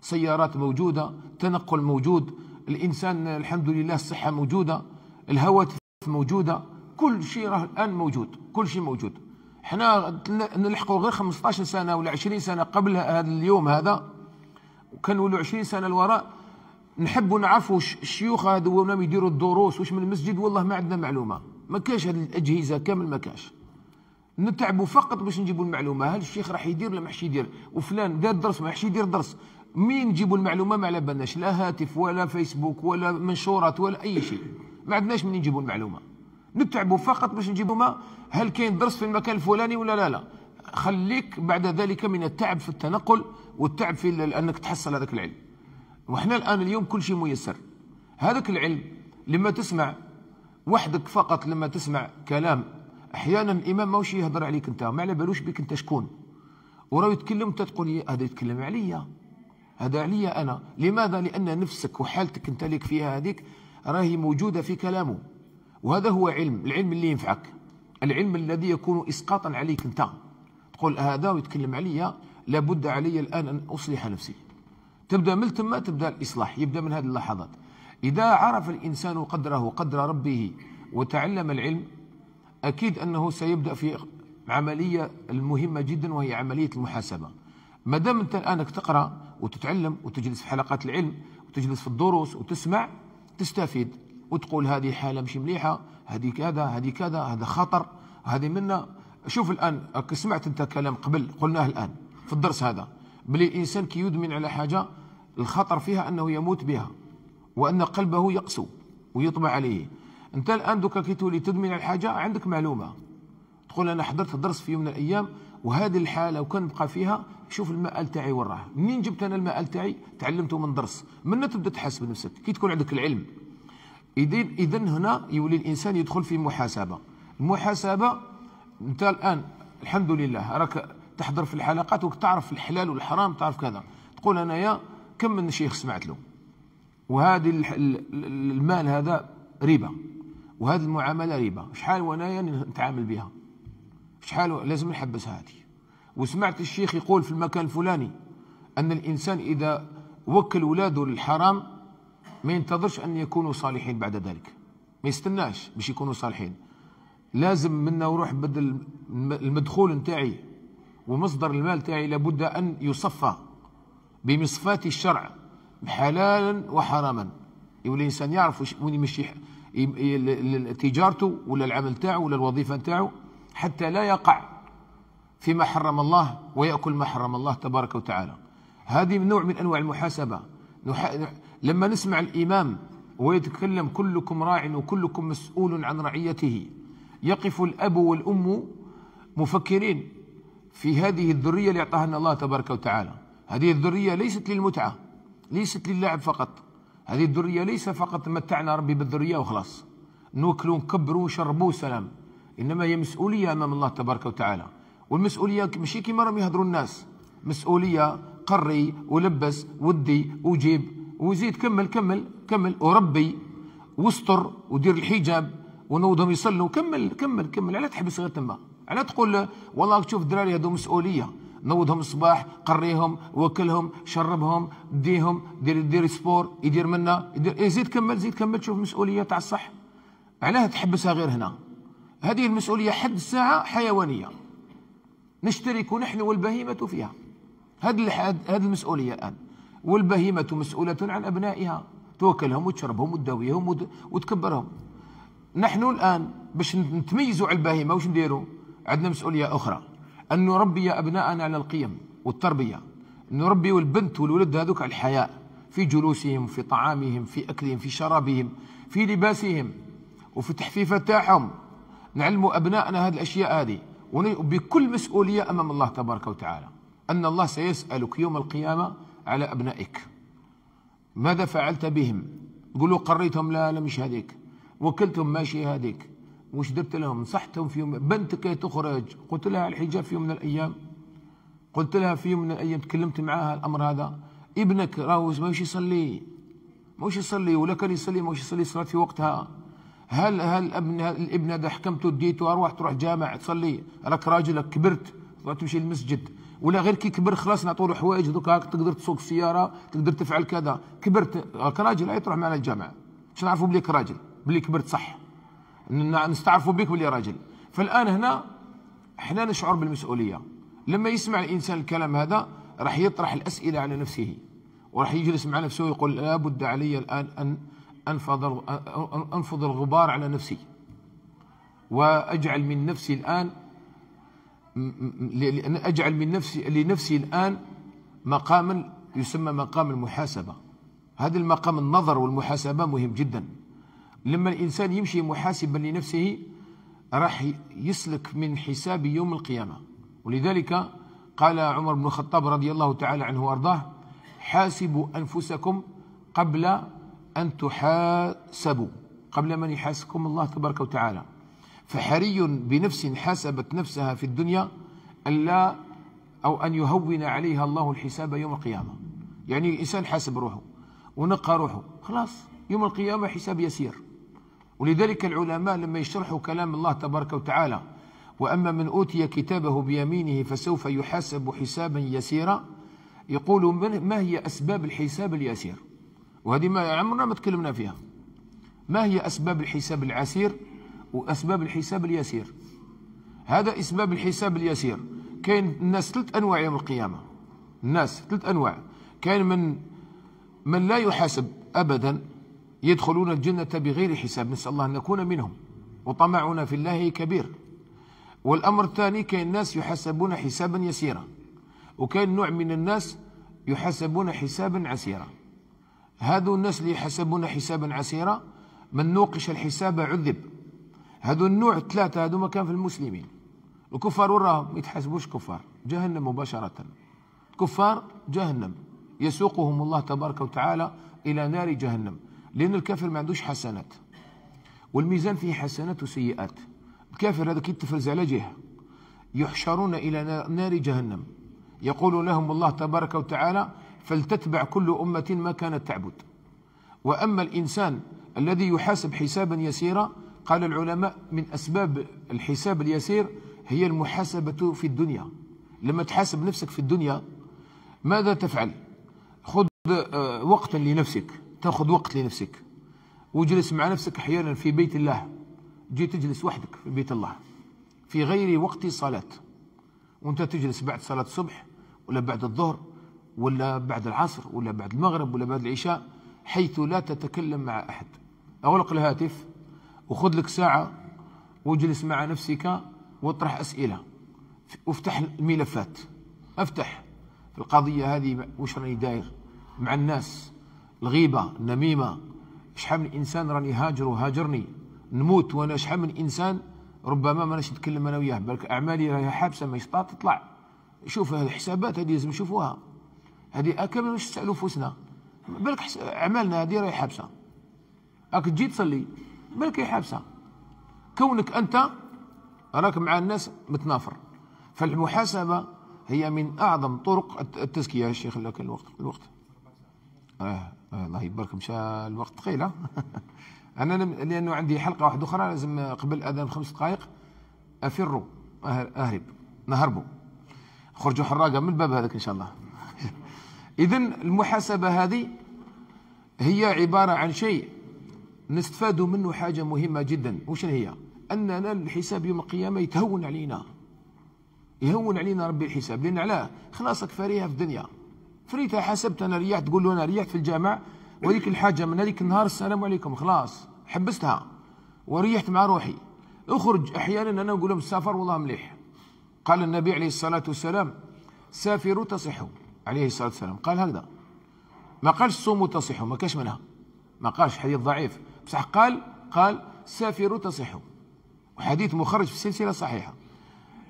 سيارات موجوده تنقل موجود الانسان الحمد لله الصحه موجوده الهواتف موجوده كل شيء راه الان موجود كل شيء موجود حنا نلحقوا غير 15 سنه ولا 20 سنه قبل هذا اليوم هذا وكانوا 20 سنه لوراء نحبوا نعرفوا الشيوخ هذو يديروا الدروس واش من المسجد والله ما عندنا معلومه ما كاش هذه الاجهزه كامل ما كاش نتعبوا فقط باش نجيبوا المعلومه هل الشيخ راح يدير ولا ما حش يدير وفلان دار درس ما حش يدير درس مين نجيبوا المعلومه ما على بالناش لا هاتف ولا فيسبوك ولا منشورات ولا اي شيء ما عندناش من نجيبوا المعلومه نتعبوا فقط باش نجيبوا ما هل كاين درس في المكان الفلاني ولا لا لا خليك بعد ذلك من التعب في التنقل والتعب في انك تحصل هذاك العلم وحنا الان اليوم كل شيء ميسر هذاك العلم لما تسمع وحدك فقط لما تسمع كلام احيانا الامام ماهوش يهضر عليك انت ما على بالوش بك انت شكون وراه يتكلم انت تقول إيه، هذا يتكلم عليا هذا عليا انا لماذا لان نفسك وحالتك انت لك فيها هذيك راهي موجوده في كلامه وهذا هو علم العلم اللي ينفعك العلم الذي يكون اسقاطا عليك انت تقول هذا ويتكلم عليا لابد علي الان ان اصلح نفسي تبدا من تما تبدا الاصلاح يبدا من هذه اللحظات إذا عرف الإنسان قدره قدر ربه وتعلم العلم أكيد أنه سيبدأ في عملية المهمة جدا وهي عملية المحاسبة ما دام أنت الآن تقرأ وتتعلم وتجلس في حلقات العلم وتجلس في الدروس وتسمع تستفيد وتقول هذه حالة مش مليحة هذه كذا هذه كذا هذا خطر هذه منا شوف الآن سمعت أنت كلام قبل قلناه الآن في الدرس هذا بلي الإنسان كي يدمن على حاجة الخطر فيها أنه يموت بها وأن قلبه يقسو ويطمع عليه أنت الآن دوكا كي تولي تدمن الحاجة عندك معلومة تقول أنا حضرت درس في يوم من الأيام وهذه الحالة وكان نبقى فيها شوف المآل تاعي وراه منين جبت أنا المآل تاعي تعلمته من درس من تبدا تحاسب نفسك كي تكون عندك العلم إذا هنا يولي الإنسان يدخل في محاسبة المحاسبة أنت الآن الحمد لله راك تحضر في الحلقات وتعرف الحلال والحرام تعرف كذا تقول أنايا كم من شيخ سمعت له وهذه المال هذا ربا وهذه المعامله ربا شحال وانايا نتعامل بها شحال لازم نحبس هذه وسمعت الشيخ يقول في المكان الفلاني ان الانسان اذا وكل ولاده للحرام ما ينتظرش ان يكونوا صالحين بعد ذلك ما يستناش باش يكونوا صالحين لازم منا نروح بدل المدخول نتاعي ومصدر المال تاعي لابد ان يصفى بمصفات الشرع حلالا وحراما يولي الانسان يعرف وين يمشي تجارته ولا العمل تاعه ولا الوظيفه تاعه حتى لا يقع فيما حرم الله ويأكل ما حرم الله تبارك وتعالى هذه نوع من أنواع المحاسبة نح... لما نسمع الإمام ويتكلم كلكم راع وكلكم مسؤول عن رعيته يقف الأب والأم مفكرين في هذه الذرية اللي أعطاها الله تبارك وتعالى هذه الذرية ليست للمتعة ليست للاعب فقط هذه الذريه ليس فقط متعنا ربي بالذريه وخلاص نوكلوا نكبروا ونشربوا وسلام انما هي مسؤوليه امام الله تبارك وتعالى والمسؤوليه ماشي كيما راهم يهضروا الناس مسؤوليه قري ولبس ودي وجيب وزيد كمل كمل كمل وربي واستر ودير الحجاب ونوضهم يصلوا كمل كمل كمل على تحبس غير تما على تقول والله تشوف الدراري هذو مسؤوليه نوضهم الصباح قريهم وكلهم شربهم ديهم دير دير سبور يدير منا يدير إيه، زيد كمل زيد كمل تشوف مسؤوليه تاع الصح علاه تحبسها غير هنا هذه المسؤوليه حد الساعه حيوانيه نشترك نحن والبهيمه فيها هذه هذه المسؤوليه الان والبهيمه مسؤوله عن ابنائها توكلهم وتشربهم وتداويهم وتكبرهم نحن الان باش نتميزوا على البهيمه واش نديروا عندنا مسؤوليه اخرى أن نربي أبناءنا على القيم والتربية نربي البنت والولد هذوك على الحياء في جلوسهم في طعامهم في أكلهم في شرابهم في لباسهم وفي تحفيفة تاعهم نعلموا أبناءنا هذه الأشياء هذه وبكل مسؤولية أمام الله تبارك وتعالى أن الله سيسألك يوم القيامة على أبنائك ماذا فعلت بهم قلوا قريتهم لا لا مش هذيك وكلتهم ماشي هذيك وش درت لهم نصحتهم في يوم بنتك تخرج قلت لها الحجاب في يوم من الأيام قلت لها في يوم من الأيام تكلمت معها الأمر هذا ابنك راهو ماهوش يصلي ماهوش يصلي ولا كان يصلي ماهوش يصلي الصلاة في وقتها هل هل ابن الابن هذا حكمته ديته اروح تروح جامع تصلي راك راجل كبرت تمشي للمسجد ولا غير كي كبر خلاص نعطوا له حوايج دوكا تقدر تسوق سياره تقدر تفعل كذا كبرت راك راجل تروح معنا الجامع باش نعرفوا بليك راجل بلي كبرت صح نستعرفوا بك بلي راجل فالان هنا احنا نشعر بالمسؤوليه لما يسمع الانسان الكلام هذا راح يطرح الاسئله على نفسه وراح يجلس مع نفسه ويقول لا بد علي الان ان انفض انفض الغبار على نفسي واجعل من نفسي الان لان اجعل من نفسي لنفسي الان مقاما يسمى مقام المحاسبه هذا المقام النظر والمحاسبه مهم جدا لما الانسان يمشي محاسبا لنفسه راح يسلك من حساب يوم القيامه ولذلك قال عمر بن الخطاب رضي الله تعالى عنه وارضاه حاسبوا انفسكم قبل ان تحاسبوا قبل من يحاسبكم الله تبارك وتعالى فحري بنفس حاسبت نفسها في الدنيا الا او ان يهون عليها الله الحساب يوم القيامه يعني الانسان حاسب روحه ونقى روحه خلاص يوم القيامه حساب يسير ولذلك العلماء لما يشرحوا كلام الله تبارك وتعالى وأما من أوتي كتابه بيمينه فسوف يحاسب حسابا يسيرا يقول ما هي أسباب الحساب اليسير وهذه ما عمرنا ما تكلمنا فيها ما هي أسباب الحساب العسير وأسباب الحساب اليسير هذا أسباب الحساب اليسير كاين الناس ثلاث أنواع يوم القيامة الناس ثلاث أنواع كاين من من لا يحاسب أبدا يدخلون الجنة بغير حساب نسأل الله أن نكون منهم وطمعنا في الله كبير والأمر الثاني كاين الناس يحسبون حسابا يسيرا وكاين نوع من الناس يحسبون حسابا عسيرا هذو الناس اللي يحسبون حسابا عسيرا من نوقش الحساب عذب هذو النوع الثلاثة هذو ما كان في المسلمين الكفار وراهم ما يتحسبوش كفار جهنم مباشرة كفار جهنم يسوقهم الله تبارك وتعالى إلى نار جهنم لان الكافر ما عندوش حسنات والميزان فيه حسنات وسيئات الكافر هذا يتفرز على جهه يحشرون الى نار جهنم يقول لهم الله تبارك وتعالى فلتتبع كل امه ما كانت تعبد واما الانسان الذي يحاسب حسابا يسيرا قال العلماء من اسباب الحساب اليسير هي المحاسبه في الدنيا لما تحاسب نفسك في الدنيا ماذا تفعل خذ آه، وقتا لنفسك تاخذ وقت لنفسك واجلس مع نفسك احيانا في بيت الله جيت تجلس وحدك في بيت الله في غير وقت صلاة وانت تجلس بعد صلاة الصبح ولا بعد الظهر ولا بعد العصر ولا بعد المغرب ولا بعد العشاء حيث لا تتكلم مع أحد أغلق الهاتف وخذ لك ساعة واجلس مع نفسك واطرح أسئلة وافتح الملفات افتح القضية هذه وش راني داير مع الناس الغيبه النميمه شحال من انسان راني هاجر وهاجرني نموت وانا شحال من انسان ربما ما ناش نتكلم انا وياه بالك اعمالي راهي حابسه ما يستطيع تطلع شوف هذه الحسابات هذه لازم نشوفوها هذه اكمل باش نسالوا انفسنا بالك اعمالنا هذه راهي حابسه راك تجي تصلي بالك هي حابسه كونك انت راك مع الناس متنافر فالمحاسبه هي من اعظم طرق التزكيه يا شيخ لك الوقت الوقت اه الله يبارك مشى الوقت ثقيله انا لانه عندي حلقه واحده اخرى لازم قبل اذان بخمس دقائق افروا أه- اهرب نهربوا خرجوا حراقه من الباب هذاك ان شاء الله اذا المحاسبه هذه هي عباره عن شيء نستفاد منه حاجه مهمه جدا وش هي اننا الحساب يوم القيامه يتهون علينا يهون علينا ربي الحساب لان علاه خلاصك فريها في الدنيا فريتها حسبت انا ريحت تقول له انا ريحت في الجامع وهذيك الحاجه من هذيك النهار السلام عليكم خلاص حبستها وريحت مع روحي اخرج احيانا انا نقول لهم السفر والله مليح قال النبي عليه الصلاه والسلام سافروا تصحوا عليه الصلاه والسلام قال هكذا ما قالش صوموا تصحوا ما كاش منها ما قالش حديث ضعيف بصح قال قال سافروا تصحوا وحديث مخرج في السلسله صحيحه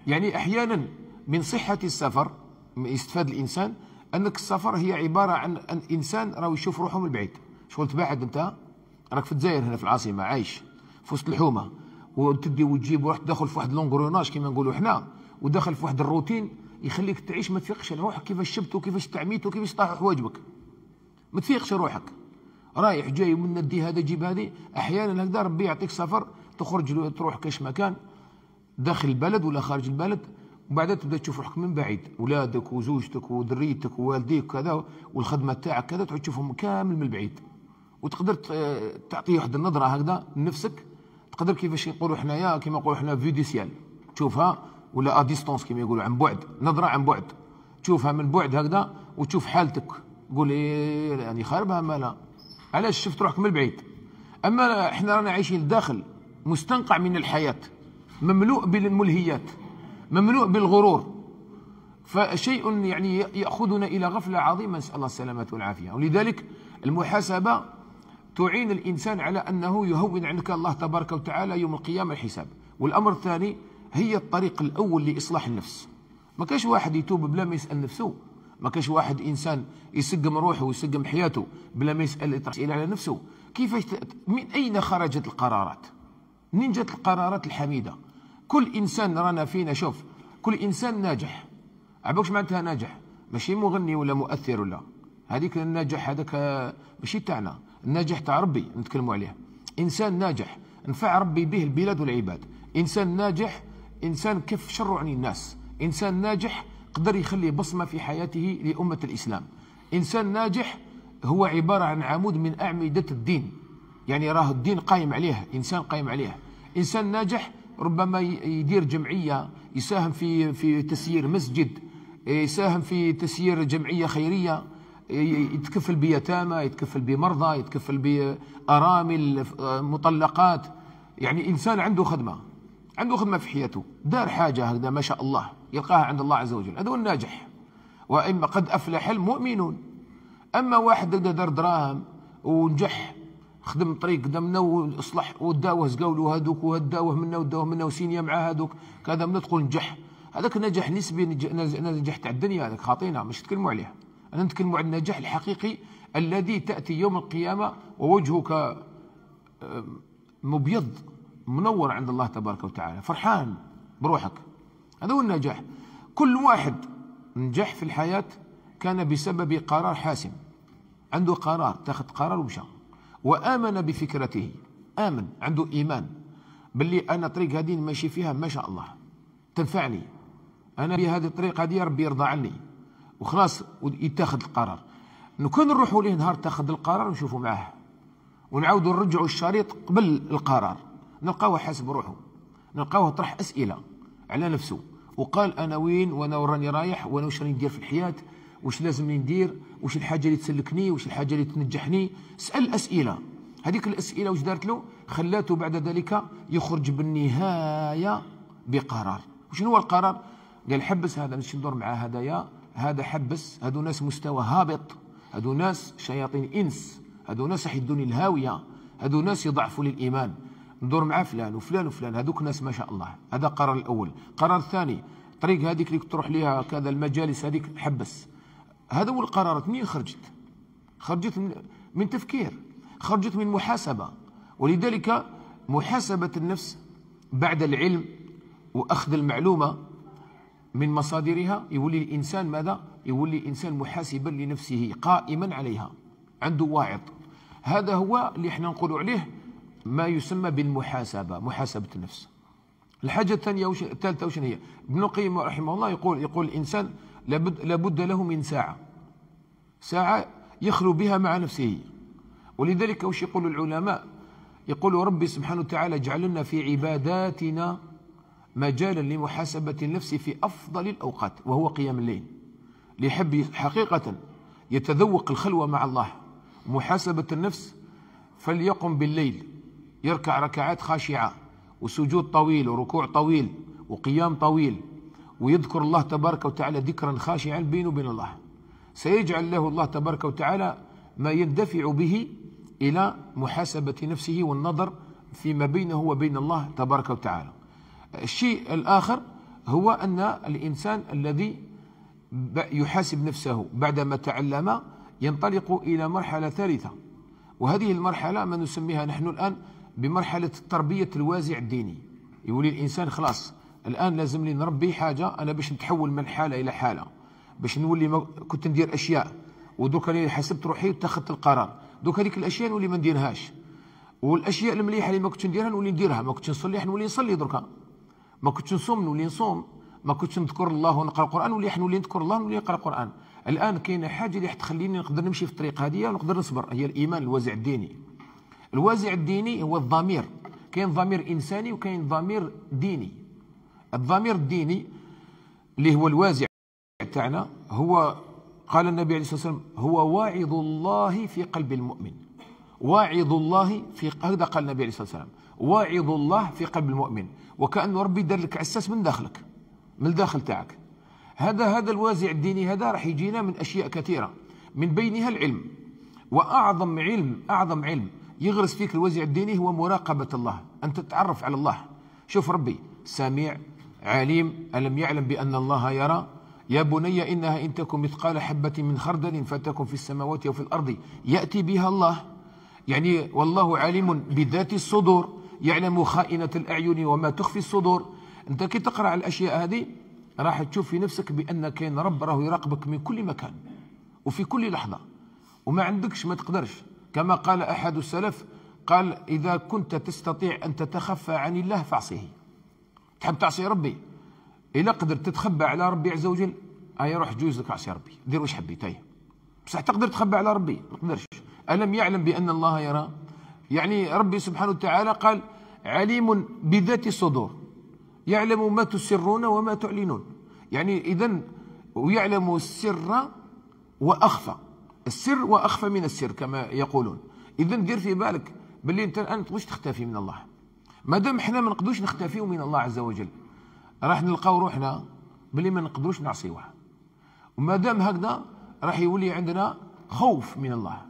يعني احيانا من صحه السفر يستفاد الانسان انك السفر هي عباره عن أن انسان راه يشوف روحه من بعيد شغل تبعد انت راك في الجزائر هنا في العاصمه عايش في وسط الحومه وتدي وتجيب واحد داخل في واحد لونغروناج كما نقولوا حنا وداخل في واحد الروتين يخليك تعيش ما تفيقش روحك كيفاش شبت وكيفاش تعميت وكيفاش طاحوا حواجبك ما تفيقش روحك رايح جاي من دي هذا جيب هذه احيانا هكذا ربي يعطيك سفر تخرج تروح كاش مكان داخل البلد ولا خارج البلد وبعدها تبدا تشوف روحك من بعيد ولادك وزوجتك وذريتك ووالديك وكذا والخدمه تاعك كذا تعود تشوفهم كامل من بعيد وتقدر تعطي واحد النظره هكذا لنفسك تقدر كيفاش نقولوا حنايا كيما نقولوا حنا فيو دي سيال تشوفها ولا ا ديستونس كيما يقولوا عن بعد نظره عن بعد تشوفها من بعد هكذا وتشوف حالتك تقول ايه يعني خاربها مالا علاش شفت روحك من بعيد اما احنا رانا عايشين داخل مستنقع من الحياه مملوء بالملهيات مملوء بالغرور فشيء يعني ياخذنا الى غفله عظيمه نسال الله السلامه والعافيه ولذلك المحاسبه تعين الانسان على انه يهون عندك الله تبارك وتعالى يوم القيامه الحساب والامر الثاني هي الطريق الاول لاصلاح النفس ما كاش واحد يتوب بلا ما يسال نفسه ما كاش واحد انسان يسقم روحه ويسقم حياته بلا ما يسال على نفسه كيفاش من اين خرجت القرارات منين جات القرارات الحميده كل انسان رانا فينا شوف كل انسان ناجح عبوكش معناتها ناجح ماشي مغني ولا مؤثر ولا هذيك الناجح هذاك ماشي تاعنا الناجح تاع ربي نتكلموا عليه انسان ناجح نفع ربي به البلاد والعباد انسان ناجح انسان كيف شروا عن الناس انسان ناجح قدر يخلي بصمه في حياته لامه الاسلام انسان ناجح هو عباره عن عمود من اعمده الدين يعني راه الدين قايم عليه انسان قايم عليه انسان ناجح ربما يدير جمعيه يساهم في في تسيير مسجد إيه، يساهم في تسيير جمعيه خيريه إيه، يتكفل بيتامى يتكفل بمرضى يتكفل بارامل آه، مطلقات يعني انسان عنده خدمه عنده خدمه في حياته دار حاجه هكذا ما شاء الله يلقاها عند الله عز وجل هذا هو الناجح واما قد افلح المؤمنون اما واحد دار دراهم ونجح خدم طريق قدامنا واصلح وداوه له هذوك وهداوه منا وداوه منا وسينيا مع هذوك كذا تقول نجح هذاك نجاح نسبي نجاح تاع الدنيا هذاك خاطينا مش نتكلموا عليه انا نتكلموا على النجاح الحقيقي الذي تاتي يوم القيامه ووجهك آه، مبيض منور عند الله تبارك وتعالى فرحان بروحك هذا هو النجاح كل واحد نجح في الحياه كان بسبب قرار حاسم عنده قرار تاخذ قرار ومشى وآمن بفكرته آمن عنده إيمان باللي أنا طريق هذه ماشي فيها ما شاء الله تنفعني أنا بهذه الطريق هذه ربي يرضى عني وخلاص يتخذ القرار نكون نروحوا ليه نهار تاخذ القرار ونشوفوا معاه ونعاودوا نرجعوا الشريط قبل القرار نلقاوه حاسب روحه نلقاوه طرح اسئله على نفسه وقال انا وين وانا وراني رايح وانا واش راني ندير في الحياه واش لازم ندير واش الحاجه اللي تسلكني واش الحاجه اللي تنجحني اسال اسئله هذيك الاسئله واش دارت له خلاته بعد ذلك يخرج بالنهايه بقرار وشنو هو القرار قال حبس هذا مش ندور مع هذايا هذا حبس هذو ناس مستوى هابط هذو ناس شياطين انس هذو ناس يحدون الهاويه هذو ناس يضعفوا للايمان ندور مع فلان وفلان وفلان هذوك ناس ما شاء الله هذا قرار الاول قرار الثاني طريق هذيك اللي تروح ليها كذا المجالس هذيك حبس هذا هو القرارات منين خرجت خرجت من, من تفكير خرجت من محاسبة ولذلك محاسبة النفس بعد العلم وأخذ المعلومة من مصادرها يولي الإنسان ماذا؟ يولي الإنسان محاسبا لنفسه قائما عليها عنده واعظ هذا هو اللي احنا نقولوا عليه ما يسمى بالمحاسبة محاسبة النفس الحاجة الثانية الثالثة وش هي؟ ابن القيم رحمه الله يقول يقول الإنسان لابد, لابد له من ساعة ساعة يخلو بها مع نفسه ولذلك وش يقول العلماء يقول ربي سبحانه وتعالى جعلنا لنا في عباداتنا مجالا لمحاسبة النفس في أفضل الأوقات وهو قيام الليل ليحب حقيقة يتذوق الخلوة مع الله محاسبة النفس فليقم بالليل يركع ركعات خاشعة وسجود طويل وركوع طويل وقيام طويل ويذكر الله تبارك وتعالى ذكرا خاشعا بينه وبين الله سيجعل له الله تبارك وتعالى ما يندفع به إلى محاسبة نفسه والنظر فيما بينه وبين الله تبارك وتعالى الشيء الآخر هو أن الإنسان الذي يحاسب نفسه بعدما تعلم ينطلق إلى مرحلة ثالثة وهذه المرحلة ما نسميها نحن الآن بمرحلة تربية الوازع الديني يولي الإنسان خلاص الان لازم لي نربي حاجه انا باش نتحول من حاله الى حاله باش نولي ما كنت ندير اشياء ودوكا اللي حسبت روحي واتخذت القرار دوكا هذيك الاشياء نولي ما نديرهاش والاشياء المليحه اللي ما كنتش نديرها نولي نديرها ما كنتش نصلي نولي نصلي دركا ما كنتش نصوم نولي نصوم ما كنتش نذكر الله ونقرا القران ولي نولي نذكر الله ونولي نقرا القران الان كاينه حاجه اللي تخليني نقدر نمشي في الطريق هذه ونقدر نصبر هي الايمان الوازع الديني الوازع الديني هو الضمير كاين ضمير انساني وكاين ضمير ديني الضمير الديني اللي هو الوازع تاعنا هو قال النبي عليه الصلاه والسلام هو واعظ الله في قلب المؤمن واعظ الله في هذا قال النبي عليه الصلاه والسلام واعظ الله في قلب المؤمن وكانه ربي دار لك عساس من داخلك من الداخل تاعك هذا هذا الوازع الديني هذا راح يجينا من اشياء كثيره من بينها العلم واعظم علم اعظم علم يغرس فيك الوازع الديني هو مراقبه الله ان تتعرف على الله شوف ربي سميع عليم ألم يعلم بأن الله يرى يا بني إنها إن تكن مثقال حبة من خردل فتكن في السماوات وفي الأرض يأتي بها الله يعني والله عليم بذات الصدور يعلم خائنة الأعين وما تخفي الصدور أنت كي تقرأ الأشياء هذه راح تشوف في نفسك بأن كاين رب راه يراقبك من كل مكان وفي كل لحظة وما عندكش ما تقدرش كما قال أحد السلف قال إذا كنت تستطيع أن تتخفى عن الله فاعصيه تحب تعصي ربي الا قدرت تتخبى على ربي عز وجل اي روح جوز لك عصي ربي دير واش حبيت اي بصح تقدر تخبى على ربي ما تقدرش الم يعلم بان الله يرى يعني ربي سبحانه وتعالى قال عليم بذات الصدور يعلم ما تسرون وما تعلنون يعني اذا ويعلم السر واخفى السر واخفى من السر كما يقولون اذا دير في بالك باللي انت الان واش تختفي من الله مادام حنا ما نقدروش نختفيو من الله عز وجل راح نلقاو روحنا بلي ما نقدروش نعصيوه ومادام هكذا راح يولي عندنا خوف من الله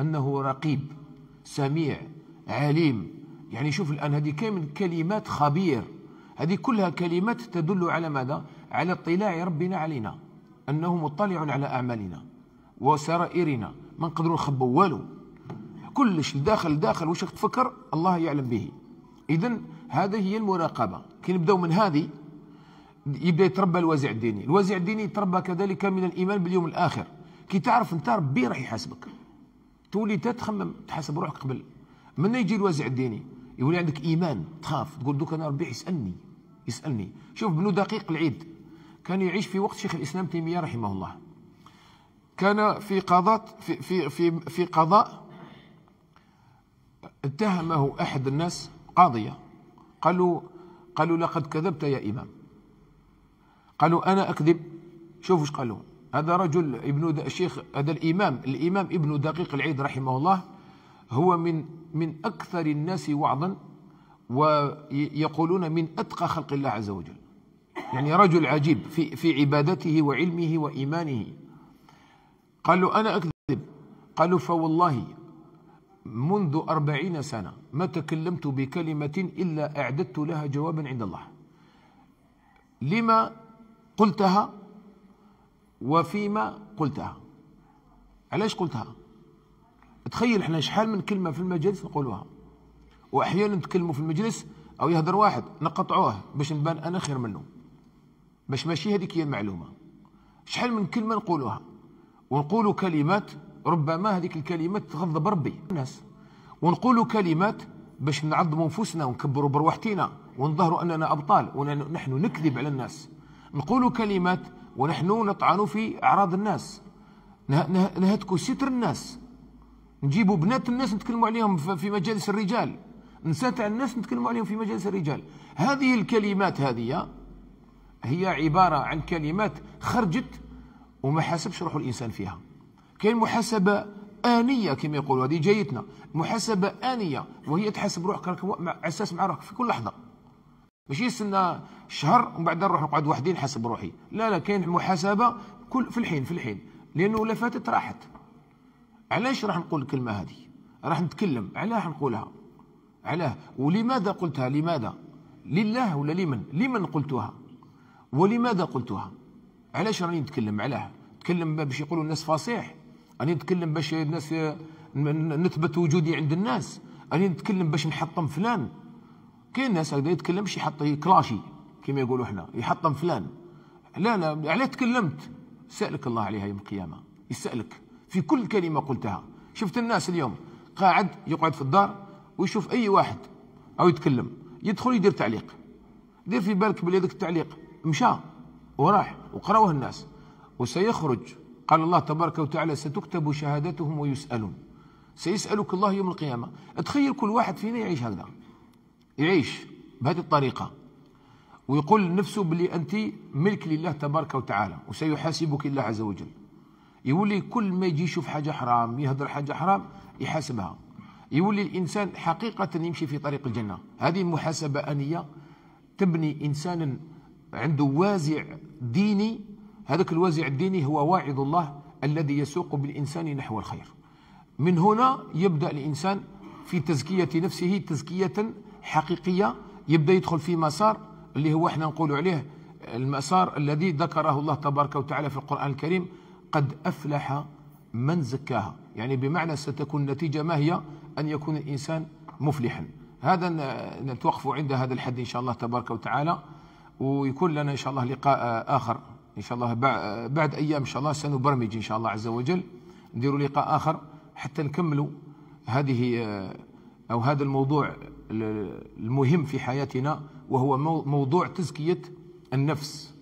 انه رقيب سميع عليم يعني شوف الان هذه كامل كلمات خبير هذه كلها كلمات تدل على ماذا على اطلاع ربنا علينا انه مطلع على اعمالنا وسرائرنا ما نقدروا نخبوا والو كلش داخل داخل واش تفكر الله يعلم به اذا هذه هي المراقبه كي نبداو من هذه يبدا يتربى الوازع الديني الوازع الديني يتربى كذلك من الايمان باليوم الاخر كي تعرف انت ربي راح يحاسبك تولي تتخمم تحاسب روحك قبل من يجي الوازع الديني يولي عندك ايمان تخاف تقول دوك انا ربي يسالني يسالني شوف بنو دقيق العيد كان يعيش في وقت شيخ الاسلام تيميه رحمه الله كان في قضاء في في في, في قضاء اتهمه احد الناس قاضية قالوا قالوا لقد كذبت يا إمام قالوا أنا أكذب شوفوا ايش قالوا هذا رجل ابن الشيخ هذا الإمام الإمام ابن دقيق العيد رحمه الله هو من من أكثر الناس وعظا ويقولون من أتقى خلق الله عز وجل يعني رجل عجيب في في عبادته وعلمه وإيمانه قالوا أنا أكذب قالوا فوالله منذ أربعين سنة ما تكلمت بكلمة إلا أعددت لها جوابا عند الله لما قلتها وفيما قلتها علاش قلتها تخيل احنا شحال من كلمة في المجلس نقولوها وأحيانا نتكلموا في المجلس أو يهدر واحد نقطعوه باش نبان أنا خير منه باش ماشي هذيك هي المعلومة شحال من كلمة نقولوها ونقولوا كلمات ربما هذيك الكلمات تغضب ربي الناس ونقولوا كلمات باش نعظموا انفسنا ونكبروا بروحتنا ونظهروا اننا ابطال ونحن نكذب على الناس نقولوا كلمات ونحن نطعن في اعراض الناس نهتكوا ستر الناس نجيبوا بنات الناس نتكلموا عليهم في مجالس الرجال نساء تاع الناس نتكلموا عليهم في مجالس الرجال هذه الكلمات هذه هي عباره عن كلمات خرجت وما حاسبش روح الانسان فيها كاين محاسبه انيه كما يقولوا هذه جايتنا محاسبه انيه وهي تحاسب روحك راك مع اساس مع روحك في كل لحظه ماشي نستنى شهر ومن بعد نروح نقعد وحدي نحاسب روحي لا لا كاين محاسبه كل في الحين في الحين لانه لا فاتت راحت علاش راح نقول الكلمه هذه راح نتكلم علاه نقولها علاه ولماذا قلتها لماذا لله ولا لمن لمن قلتها ولماذا قلتها علاش راني نتكلم علاه نتكلم باش يقولوا الناس فصيح أني نتكلم باش الناس نثبت وجودي عند الناس أني نتكلم باش نحطم فلان كاين ناس هكذا يتكلمش يحط كلاشي كما يقولوا احنا يحطم فلان لا لا علاه تكلمت سألك الله عليها يوم القيامة يسألك في كل كلمة قلتها شفت الناس اليوم قاعد يقعد في الدار ويشوف أي واحد أو يتكلم يدخل يدير تعليق دير في بالك بلي هذاك التعليق مشى وراح وقراوه الناس وسيخرج قال الله تبارك وتعالى ستكتب شهادتهم ويسألون سيسألك الله يوم القيامة تخيل كل واحد فينا يعيش هكذا يعيش بهذه الطريقة ويقول لنفسه بلي أنت ملك لله تبارك وتعالى وسيحاسبك الله عز وجل يولي كل ما يجي يشوف حاجة حرام يهدر حاجة حرام يحاسبها يولي الإنسان حقيقة يمشي في طريق الجنة هذه محاسبة أنية تبني إنسانا عنده وازع ديني هذاك الوازع الديني هو واعظ الله الذي يسوق بالإنسان نحو الخير من هنا يبدأ الإنسان في تزكية نفسه تزكية حقيقية يبدأ يدخل في مسار اللي هو احنا نقول عليه المسار الذي ذكره الله تبارك وتعالى في القرآن الكريم قد أفلح من زكاها يعني بمعنى ستكون النتيجة ما هي أن يكون الإنسان مفلحا هذا نتوقف عند هذا الحد إن شاء الله تبارك وتعالى ويكون لنا إن شاء الله لقاء آخر ان شاء الله بعد ايام ان شاء الله سنبرمج ان شاء الله عز وجل نديروا لقاء اخر حتى نكملوا هذه او هذا الموضوع المهم في حياتنا وهو موضوع تزكيه النفس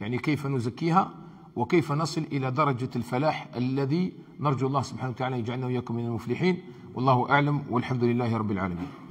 يعني كيف نزكيها وكيف نصل الى درجه الفلاح الذي نرجو الله سبحانه وتعالى يجعلنا واياكم من المفلحين والله اعلم والحمد لله رب العالمين